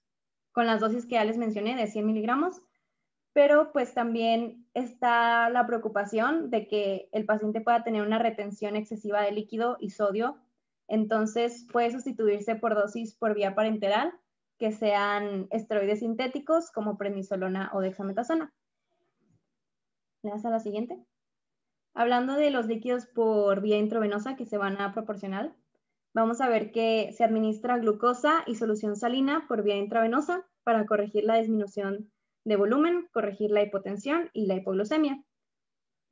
con las dosis que ya les mencioné de 100 miligramos, pero pues también está la preocupación de que el paciente pueda tener una retención excesiva de líquido y sodio, entonces puede sustituirse por dosis por vía parenteral que sean esteroides sintéticos como prednisolona o dexametasona. ¿Le das a la siguiente? Hablando de los líquidos por vía intravenosa que se van a proporcionar, vamos a ver que se administra glucosa y solución salina por vía intravenosa para corregir la disminución de volumen, corregir la hipotensión y la hipoglucemia.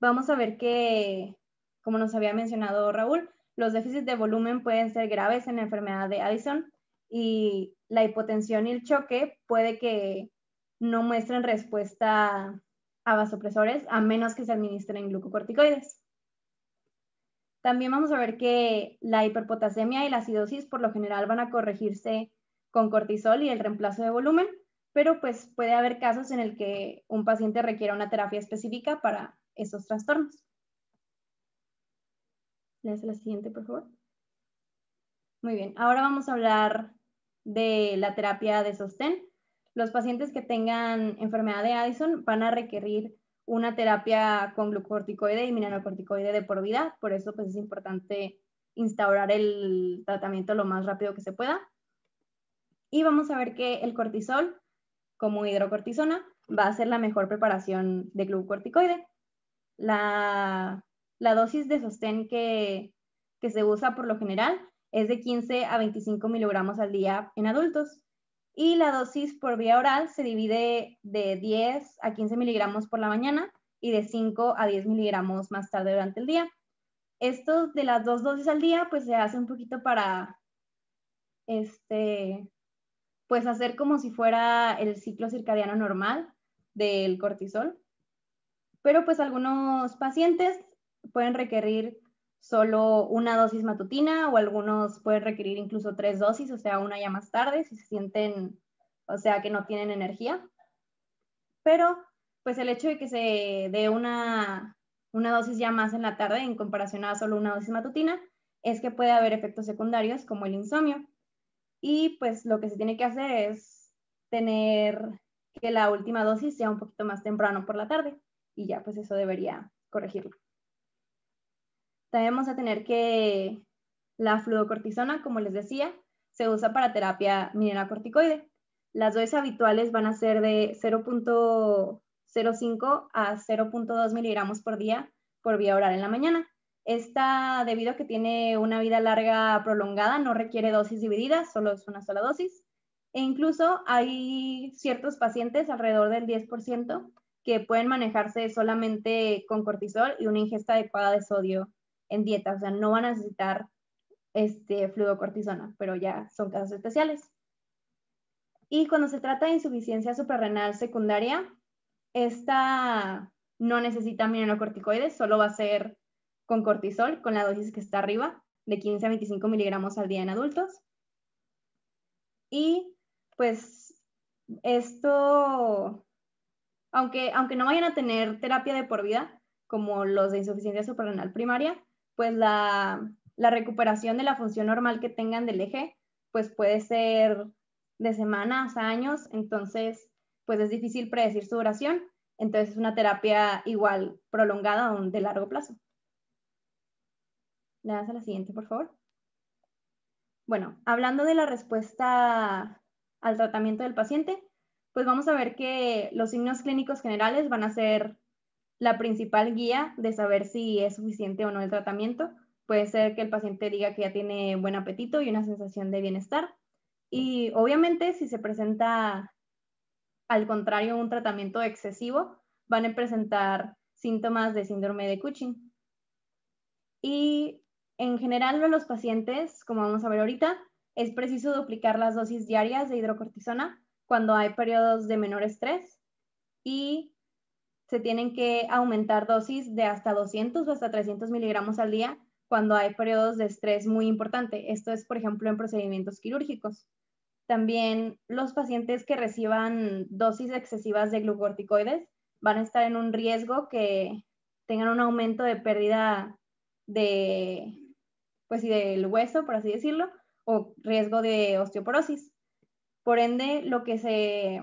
Vamos a ver que, como nos había mencionado Raúl, los déficits de volumen pueden ser graves en la enfermedad de Addison y la hipotensión y el choque puede que no muestren respuesta a vasopresores a menos que se administren glucocorticoides. También vamos a ver que la hiperpotasemia y la acidosis por lo general van a corregirse con cortisol y el reemplazo de volumen, pero pues puede haber casos en el que un paciente requiera una terapia específica para esos trastornos. la siguiente, por favor. Muy bien, ahora vamos a hablar de la terapia de sostén. Los pacientes que tengan enfermedad de Addison van a requerir una terapia con glucocorticoide y mineralocorticoide de por vida, por eso pues es importante instaurar el tratamiento lo más rápido que se pueda. Y vamos a ver que el cortisol, como hidrocortisona, va a ser la mejor preparación de glucocorticoide. La, dosis de sostén que se usa por lo general es de 15 a 25 miligramos al día en adultos. Y la dosis por vía oral se divide de 10 a 15 miligramos por la mañana y de 5 a 10 miligramos más tarde durante el día. Esto de las dos dosis al día, pues se hace un poquito para, este, pues hacer como si fuera el ciclo circadiano normal del cortisol. Pero pues algunos pacientes pueden requerir solo una dosis matutina o algunos pueden requerir incluso tres dosis, o sea, una ya más tarde si se sienten, o sea, que no tienen energía. Pero pues el hecho de que se dé una, una dosis ya más en la tarde en comparación a solo una dosis matutina es que puede haber efectos secundarios como el insomnio. Y pues lo que se tiene que hacer es tener que la última dosis sea un poquito más temprano por la tarde y ya pues eso debería corregirlo. También vamos a tener que la fluocortisona, como les decía, se usa para terapia corticoide. Las dosis habituales van a ser de 0.05 a 0.2 miligramos por día por vía oral en la mañana. Esta, debido a que tiene una vida larga prolongada, no requiere dosis divididas, solo es una sola dosis. E incluso hay ciertos pacientes, alrededor del 10%, que pueden manejarse solamente con cortisol y una ingesta adecuada de sodio en dieta, o sea, no van a necesitar este, fluidocortisona, pero ya son casos especiales. Y cuando se trata de insuficiencia suprarrenal secundaria, esta no necesita mineralocorticoides, solo va a ser con cortisol, con la dosis que está arriba, de 15 a 25 miligramos al día en adultos. Y pues esto, aunque, aunque no vayan a tener terapia de por vida, como los de insuficiencia suprarrenal primaria, pues la, recuperación de la función normal que tengan del eje, pues puede ser de semanas a años, entonces pues es difícil predecir su duración, entonces es una terapia igual prolongada o de largo plazo. Le das a la siguiente, por favor. Bueno, hablando de la respuesta al tratamiento del paciente, pues vamos a ver que los signos clínicos generales van a ser la principal guía de saber si es suficiente o no el tratamiento. Puede ser que el paciente diga que ya tiene buen apetito y una sensación de bienestar. Y obviamente si se presenta al contrario un tratamiento excesivo, van a presentar síntomas de síndrome de Cushing. Y en general los pacientes, como vamos a ver ahorita, es preciso duplicar las dosis diarias de hidrocortisona cuando hay periodos de menor estrés y se tienen que aumentar dosis de hasta 200 o hasta 300 miligramos al día cuando hay periodos de estrés muy importante. Esto es, por ejemplo, en procedimientos quirúrgicos. También los pacientes que reciban dosis excesivas de glucorticoides van a estar en un riesgo que tengan un aumento de pérdida de, pues, del hueso, por así decirlo, o riesgo de osteoporosis. Por ende, lo que se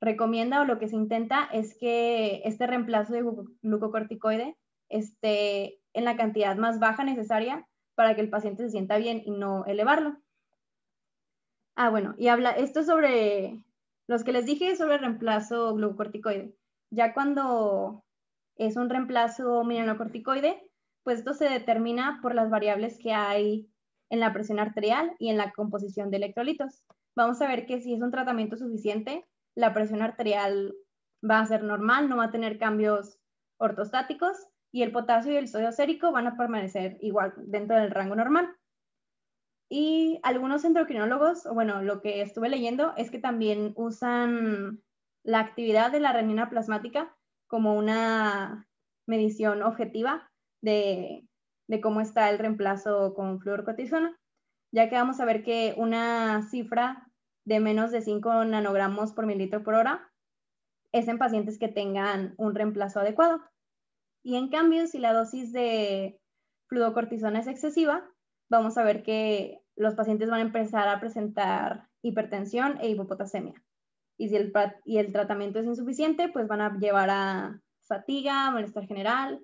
recomienda o lo que se intenta es que este reemplazo de glucocorticoide esté en la cantidad más baja necesaria para que el paciente se sienta bien y no elevarlo. Ah, bueno, y habla esto sobre los que les dije sobre el reemplazo glucocorticoide. Ya cuando es un reemplazo mineralocorticoide, pues esto se determina por las variables que hay en la presión arterial y en la composición de electrolitos. Vamos a ver que si es un tratamiento suficiente la presión arterial va a ser normal, no va a tener cambios ortostáticos y el potasio y el sodio sérico van a permanecer igual dentro del rango normal. Y algunos endocrinólogos, bueno, lo que estuve leyendo es que también usan la actividad de la renina plasmática como una medición objetiva de, de cómo está el reemplazo con fluorcortisona, ya que vamos a ver que una cifra de menos de 5 nanogramos por mililitro por hora es en pacientes que tengan un reemplazo adecuado. Y en cambio, si la dosis de fludocortisona es excesiva, vamos a ver que los pacientes van a empezar a presentar hipertensión e hipopotasemia. Y si el, tratamiento es insuficiente, pues van a llevar a fatiga, malestar general,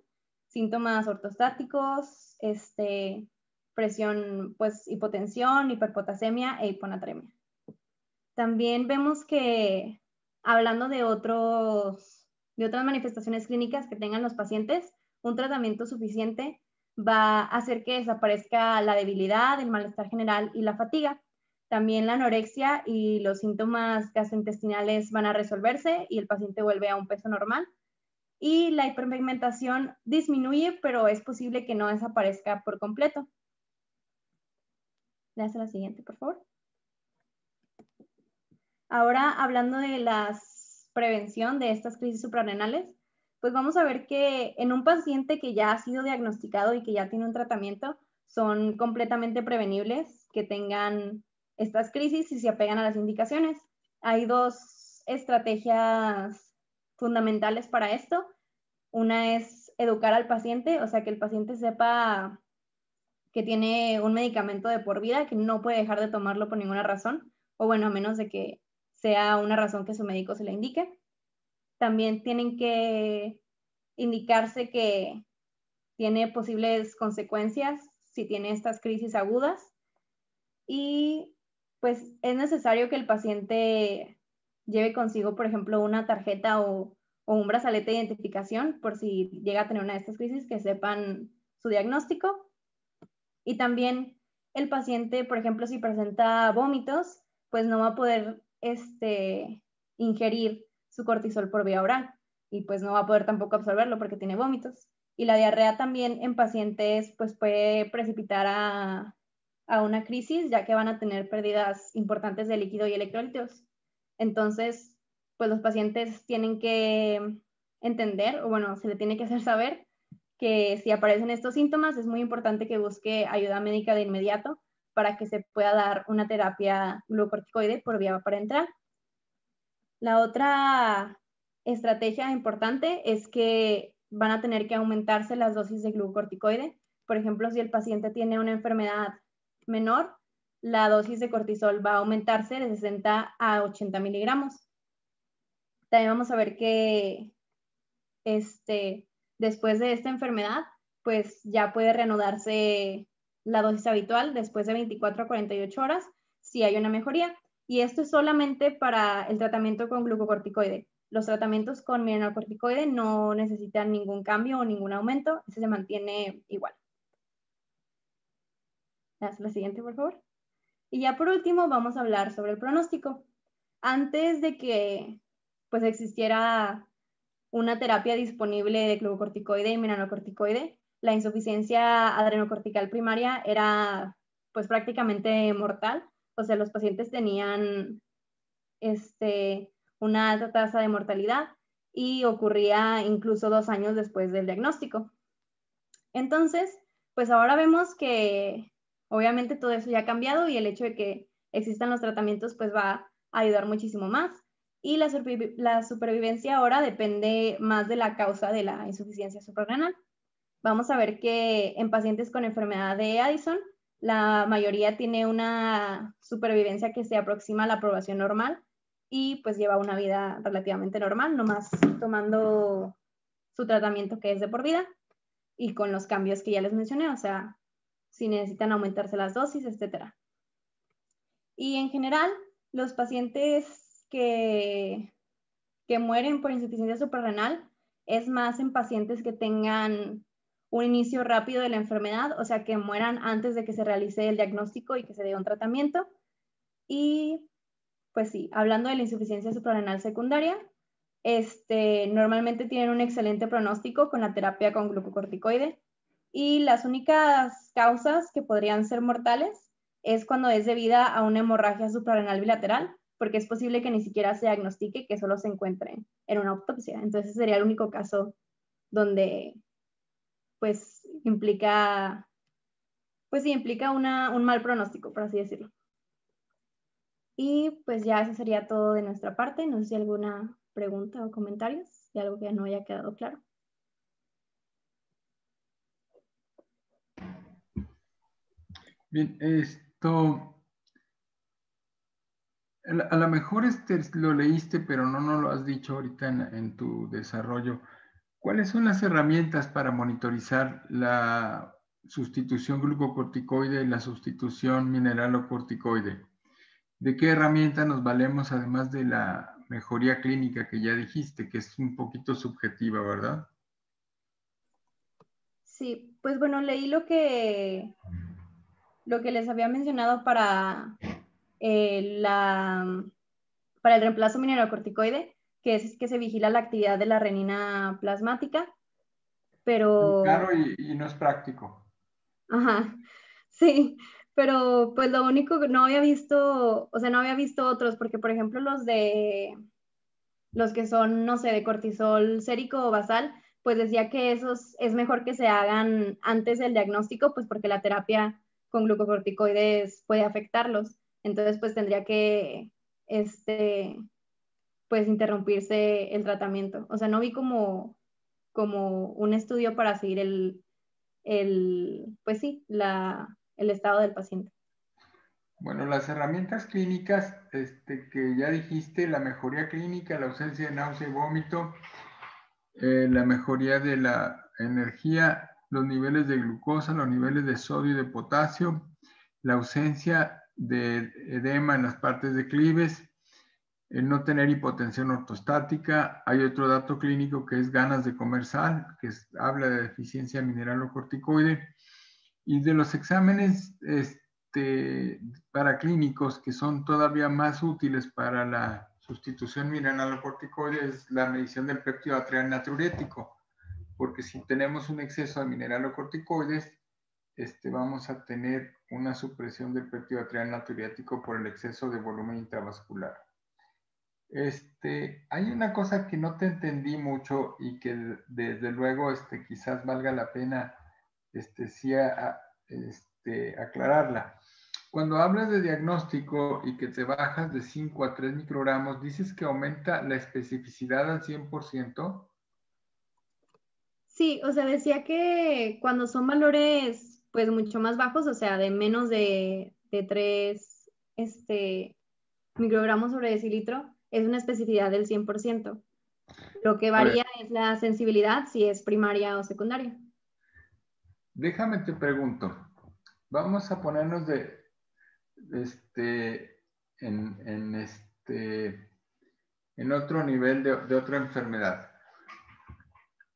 síntomas ortostáticos, este, presión, pues hipotensión, hiperpotasemia e hiponatremia. También vemos que, hablando de, otros, de otras manifestaciones clínicas que tengan los pacientes, un tratamiento suficiente va a hacer que desaparezca la debilidad, el malestar general y la fatiga. También la anorexia y los síntomas gastrointestinales van a resolverse y el paciente vuelve a un peso normal. Y la hiperpigmentación disminuye, pero es posible que no desaparezca por completo. Gracias, la siguiente, por favor. Ahora, hablando de la prevención de estas crisis suprarrenales, pues vamos a ver que en un paciente que ya ha sido diagnosticado y que ya tiene un tratamiento, son completamente prevenibles que tengan estas crisis si se apegan a las indicaciones. Hay dos estrategias fundamentales para esto. Una es educar al paciente, o sea, que el paciente sepa que tiene un medicamento de por vida, que no puede dejar de tomarlo por ninguna razón, o bueno, a menos de que sea una razón que su médico se le indique. También tienen que indicarse que tiene posibles consecuencias si tiene estas crisis agudas y pues es necesario que el paciente lleve consigo, por ejemplo, una tarjeta o, o un brazalete de identificación por si llega a tener una de estas crisis, que sepan su diagnóstico. Y también el paciente, por ejemplo, si presenta vómitos, pues no va a poder este, ingerir su cortisol por vía oral y pues no va a poder tampoco absorberlo porque tiene vómitos. Y la diarrea también en pacientes pues puede precipitar a, a una crisis ya que van a tener pérdidas importantes de líquido y electrolitos. Entonces, pues los pacientes tienen que entender, o bueno, se le tiene que hacer saber que si aparecen estos síntomas es muy importante que busque ayuda médica de inmediato para que se pueda dar una terapia glucocorticoide por vía para entrar. La otra estrategia importante es que van a tener que aumentarse las dosis de glucocorticoide. Por ejemplo, si el paciente tiene una enfermedad menor, la dosis de cortisol va a aumentarse de 60 a 80 miligramos. También vamos a ver que este, después de esta enfermedad, pues ya puede reanudarse la dosis habitual después de 24 a 48 horas, si hay una mejoría. Y esto es solamente para el tratamiento con glucocorticoide. Los tratamientos con mineralocorticoide no necesitan ningún cambio o ningún aumento, ese se mantiene igual. la siguiente, por favor. Y ya por último vamos a hablar sobre el pronóstico. Antes de que pues existiera una terapia disponible de glucocorticoide y mineralocorticoide, la insuficiencia adrenocortical primaria era pues prácticamente mortal, o sea, los pacientes tenían este, una alta tasa de mortalidad y ocurría incluso dos años después del diagnóstico. Entonces, pues ahora vemos que obviamente todo eso ya ha cambiado y el hecho de que existan los tratamientos pues va a ayudar muchísimo más. Y la, la supervivencia ahora depende más de la causa de la insuficiencia suprarrenal vamos a ver que en pacientes con enfermedad de Addison, la mayoría tiene una supervivencia que se aproxima a la aprobación normal y pues lleva una vida relativamente normal, nomás tomando su tratamiento que es de por vida y con los cambios que ya les mencioné, o sea, si necesitan aumentarse las dosis, etc. Y en general, los pacientes que, que mueren por insuficiencia suprarrenal es más en pacientes que tengan un inicio rápido de la enfermedad, o sea, que mueran antes de que se realice el diagnóstico y que se dé un tratamiento. Y pues sí, hablando de la insuficiencia suprarrenal secundaria, este, normalmente tienen un excelente pronóstico con la terapia con glucocorticoide y las únicas causas que podrían ser mortales es cuando es debida a una hemorragia suprarrenal bilateral, porque es posible que ni siquiera se diagnostique, que solo se encuentre en una autopsia. Entonces sería el único caso donde pues implica, pues sí, implica un mal pronóstico, por así decirlo. Y pues ya eso sería todo de nuestra parte. No sé si alguna pregunta o comentarios si algo que no haya quedado claro. Bien, esto a lo mejor este, lo leíste, pero no, no lo has dicho ahorita en, en tu desarrollo. ¿Cuáles son las herramientas para monitorizar la sustitución glucocorticoide y la sustitución mineralocorticoide? ¿De qué herramienta nos valemos además de la mejoría clínica que ya dijiste, que es un poquito subjetiva, ¿verdad? Sí, pues bueno, leí lo que, lo que les había mencionado para, eh, la, para el reemplazo mineralocorticoide que es que se vigila la actividad de la renina plasmática, pero... Claro, y, no es práctico. Ajá, sí, pero pues lo único que no había visto, o sea, no había visto otros, porque por ejemplo los de, los que son, no sé, de cortisol sérico o basal, pues decía que esos es mejor que se hagan antes del diagnóstico, pues porque la terapia con glucocorticoides puede afectarlos. Entonces, pues tendría que, este, pues interrumpirse el tratamiento. O sea, no vi como, como un estudio para seguir el, el pues sí, la, el estado del paciente. Bueno, las herramientas clínicas este, que ya dijiste, la mejoría clínica, la ausencia de náusea y vómito, eh, la mejoría de la energía, los niveles de glucosa, los niveles de sodio y de potasio, la ausencia de edema en las partes de clives, el no tener hipotensión ortostática. Hay otro dato clínico que es ganas de comer sal, que habla de deficiencia mineral o corticoide. Y de los exámenes este, para clínicos que son todavía más útiles para la sustitución mineral o corticoide es la medición del péptido atrial natriurético, porque si tenemos un exceso de mineral o corticoides, este, vamos a tener una supresión del péptido atrial natriurético por el exceso de volumen intravascular. Este, hay una cosa que no te entendí mucho y que desde luego este, quizás valga la pena este, este, aclararla. Cuando hablas de diagnóstico y que te bajas de 5 a 3 microgramos, dices que aumenta la especificidad al 100%. Sí, o sea, decía que cuando son valores pues mucho más bajos, o sea, de menos de, 3 microgramos sobre decilitro, es una especificidad del 100%. Lo que varía es la sensibilidad, si es primaria o secundaria. Déjame te pregunto, vamos a ponernos de, este, en, este, en otro nivel de, otra enfermedad.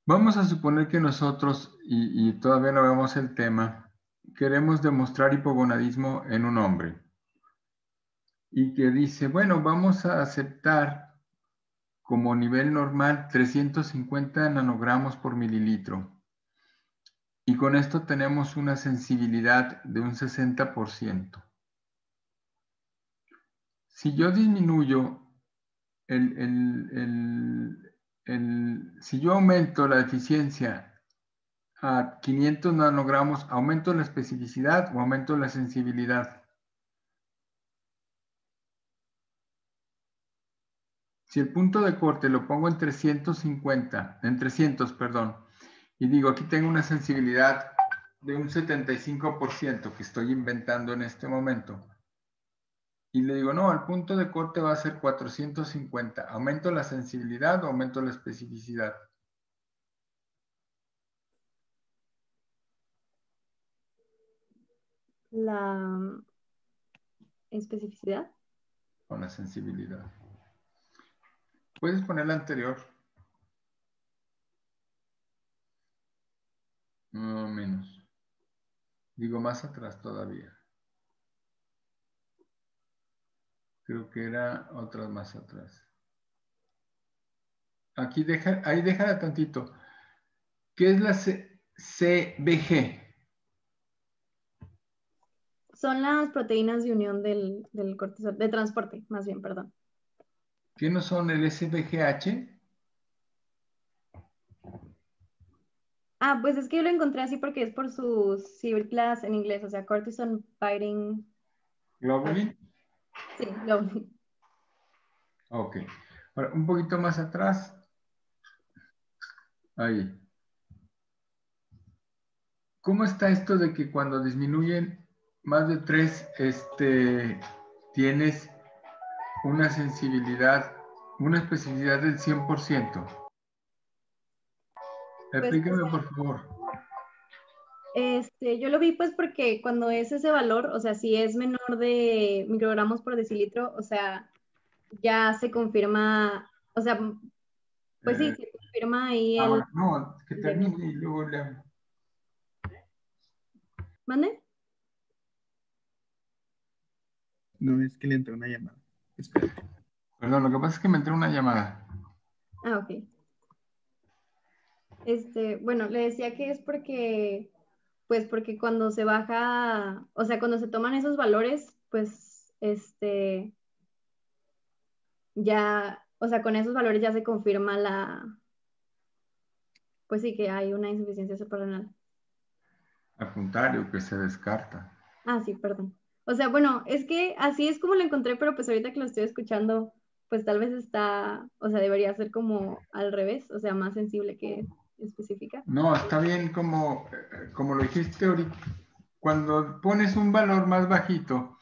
Vamos a suponer que nosotros, y, y todavía no vemos el tema, queremos demostrar hipogonadismo en un hombre y que dice, bueno, vamos a aceptar como nivel normal 350 nanogramos por mililitro. Y con esto tenemos una sensibilidad de un 60%. Si yo disminuyo el, si yo aumento la eficiencia a 500 nanogramos, ¿aumento la especificidad o aumento la sensibilidad? Si el punto de corte lo pongo en 350, en 300, perdón, y digo, aquí tengo una sensibilidad de un 75% que estoy inventando en este momento. Y le digo, no, el punto de corte va a ser 450. ¿Aumento la sensibilidad o aumento la especificidad? La especificidad. Con la sensibilidad. Puedes poner la anterior. No menos. Digo más atrás todavía. Creo que era otras más atrás. Aquí deja, ahí déjala tantito. ¿Qué es la CBG? Son las proteínas de unión del, del cortisol, de transporte, más bien, perdón. ¿Qué no son el SBGH? Ah, pues es que yo lo encontré así porque es por su civil class en inglés, o sea, Cortison fighting. Globulin. Sí, globulin. Ok. un poquito más atrás. Ahí. ¿Cómo está esto de que cuando disminuyen más de tres, este, tienes una sensibilidad, una especificidad del 100%. Pues, Explíqueme, pues, por favor. Este, yo lo vi pues porque cuando es ese valor, o sea, si es menor de microgramos por decilitro, o sea, ya se confirma, o sea, pues sí, eh, se confirma ahí ah, el... No, que termine y luego le... ¿Mande? No, es que le entró una llamada. Perdón, lo que pasa es que me entró una llamada. Ah, ok. Este, bueno, le decía que es porque, pues porque cuando se baja, o sea, cuando se toman esos valores, pues, este, ya, o sea, con esos valores ya se confirma la, pues sí, que hay una insuficiencia suprarrenal. Al que se descarta. Ah, sí, perdón. O sea, bueno, es que así es como lo encontré, pero pues ahorita que lo estoy escuchando, pues tal vez está, o sea, debería ser como al revés, o sea, más sensible que específica. No, está bien como, eh, como lo dijiste ahorita. Cuando pones un valor más bajito,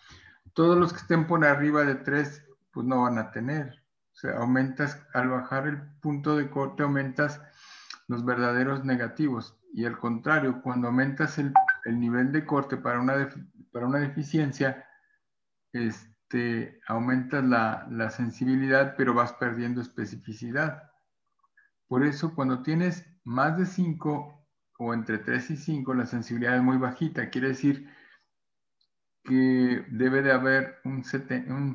todos los que estén por arriba de tres, pues no van a tener. O sea, aumentas, al bajar el punto de corte, aumentas los verdaderos negativos. Y al contrario, cuando aumentas el, el nivel de corte para una para una deficiencia, este, aumentas la, la sensibilidad, pero vas perdiendo especificidad. Por eso, cuando tienes más de 5 o entre 3 y 5, la sensibilidad es muy bajita. Quiere decir que debe de haber un, un, 70, un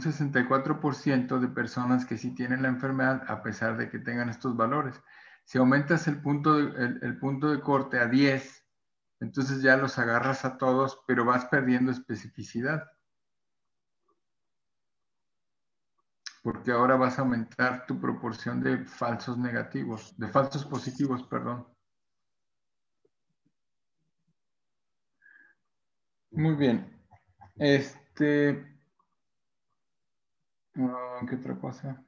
64% de personas que sí tienen la enfermedad a pesar de que tengan estos valores. Si aumentas el punto el, el punto de corte a 10, entonces ya los agarras a todos, pero vas perdiendo especificidad. Porque ahora vas a aumentar tu proporción de falsos negativos, de falsos positivos, perdón. Muy bien. Este, ah, ¿qué otra cosa?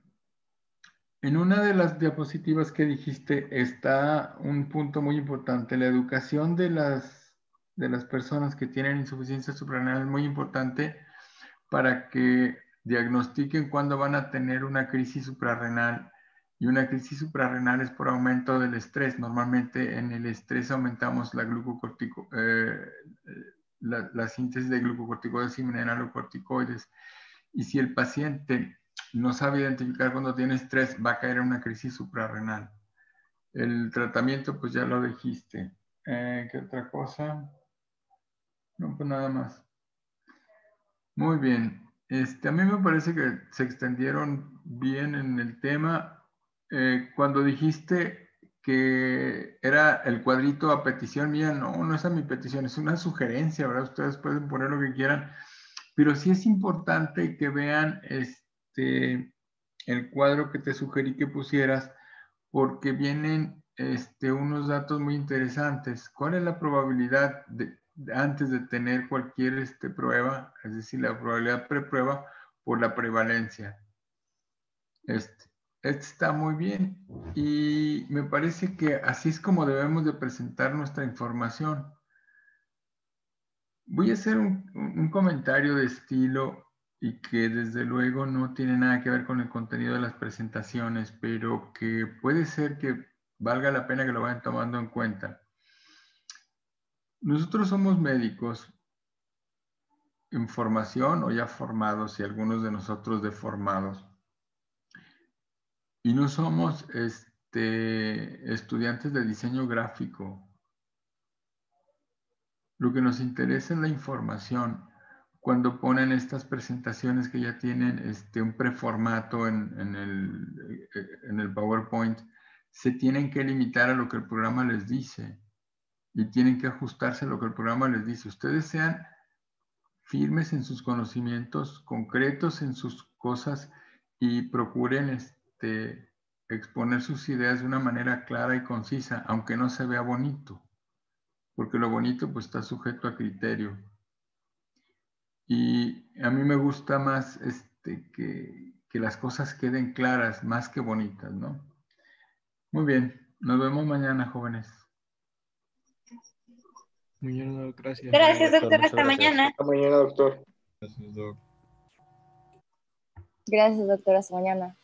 En una de las diapositivas que dijiste está un punto muy importante, la educación de las, de las personas que tienen insuficiencia suprarrenal es muy importante para que diagnostiquen cuándo van a tener una crisis suprarrenal. Y una crisis suprarrenal es por aumento del estrés. Normalmente en el estrés aumentamos la, glucocortico, eh, eh, la, la síntesis de glucocorticoides y mineralocorticoides. Y si el paciente no sabe identificar cuando tiene estrés, va a caer en una crisis suprarrenal. El tratamiento, pues ya lo dijiste. Eh, ¿Qué otra cosa? No, pues nada más. Muy bien. Este, a mí me parece que se extendieron bien en el tema. Eh, cuando dijiste que era el cuadrito a petición mía, no, no es a mi petición, es una sugerencia, ¿verdad? Ustedes pueden poner lo que quieran, pero sí es importante que vean este, este, el cuadro que te sugerí que pusieras porque vienen este, unos datos muy interesantes. ¿Cuál es la probabilidad de, antes de tener cualquier este, prueba, es decir, la probabilidad preprueba por la prevalencia? Este, este, está muy bien y me parece que así es como debemos de presentar nuestra información. Voy a hacer un comentario de estilo y que desde luego no tiene nada que ver con el contenido de las presentaciones, pero que puede ser que valga la pena que lo vayan tomando en cuenta. Nosotros somos médicos en formación o ya formados y algunos de nosotros deformados. Y no somos este, estudiantes de diseño gráfico. Lo que nos interesa es la información cuando ponen estas presentaciones que ya tienen este, un preformato en, en, el, eh, eh, en el PowerPoint, se tienen que limitar a lo que el programa les dice y tienen que ajustarse a lo que el programa les dice. Ustedes sean firmes en sus conocimientos, concretos en sus cosas y procuren este, exponer sus ideas de una manera clara y concisa, aunque no se vea bonito, porque lo bonito pues está sujeto a criterio. Y a mí me gusta más este, que, las cosas queden claras, más que bonitas, ¿no? Muy bien, nos vemos mañana, jóvenes. gracias. Gracias, doctor. Hasta mañana. Hasta mañana, doctor. Gracias, doctor. Gracias, doctor. Hasta mañana.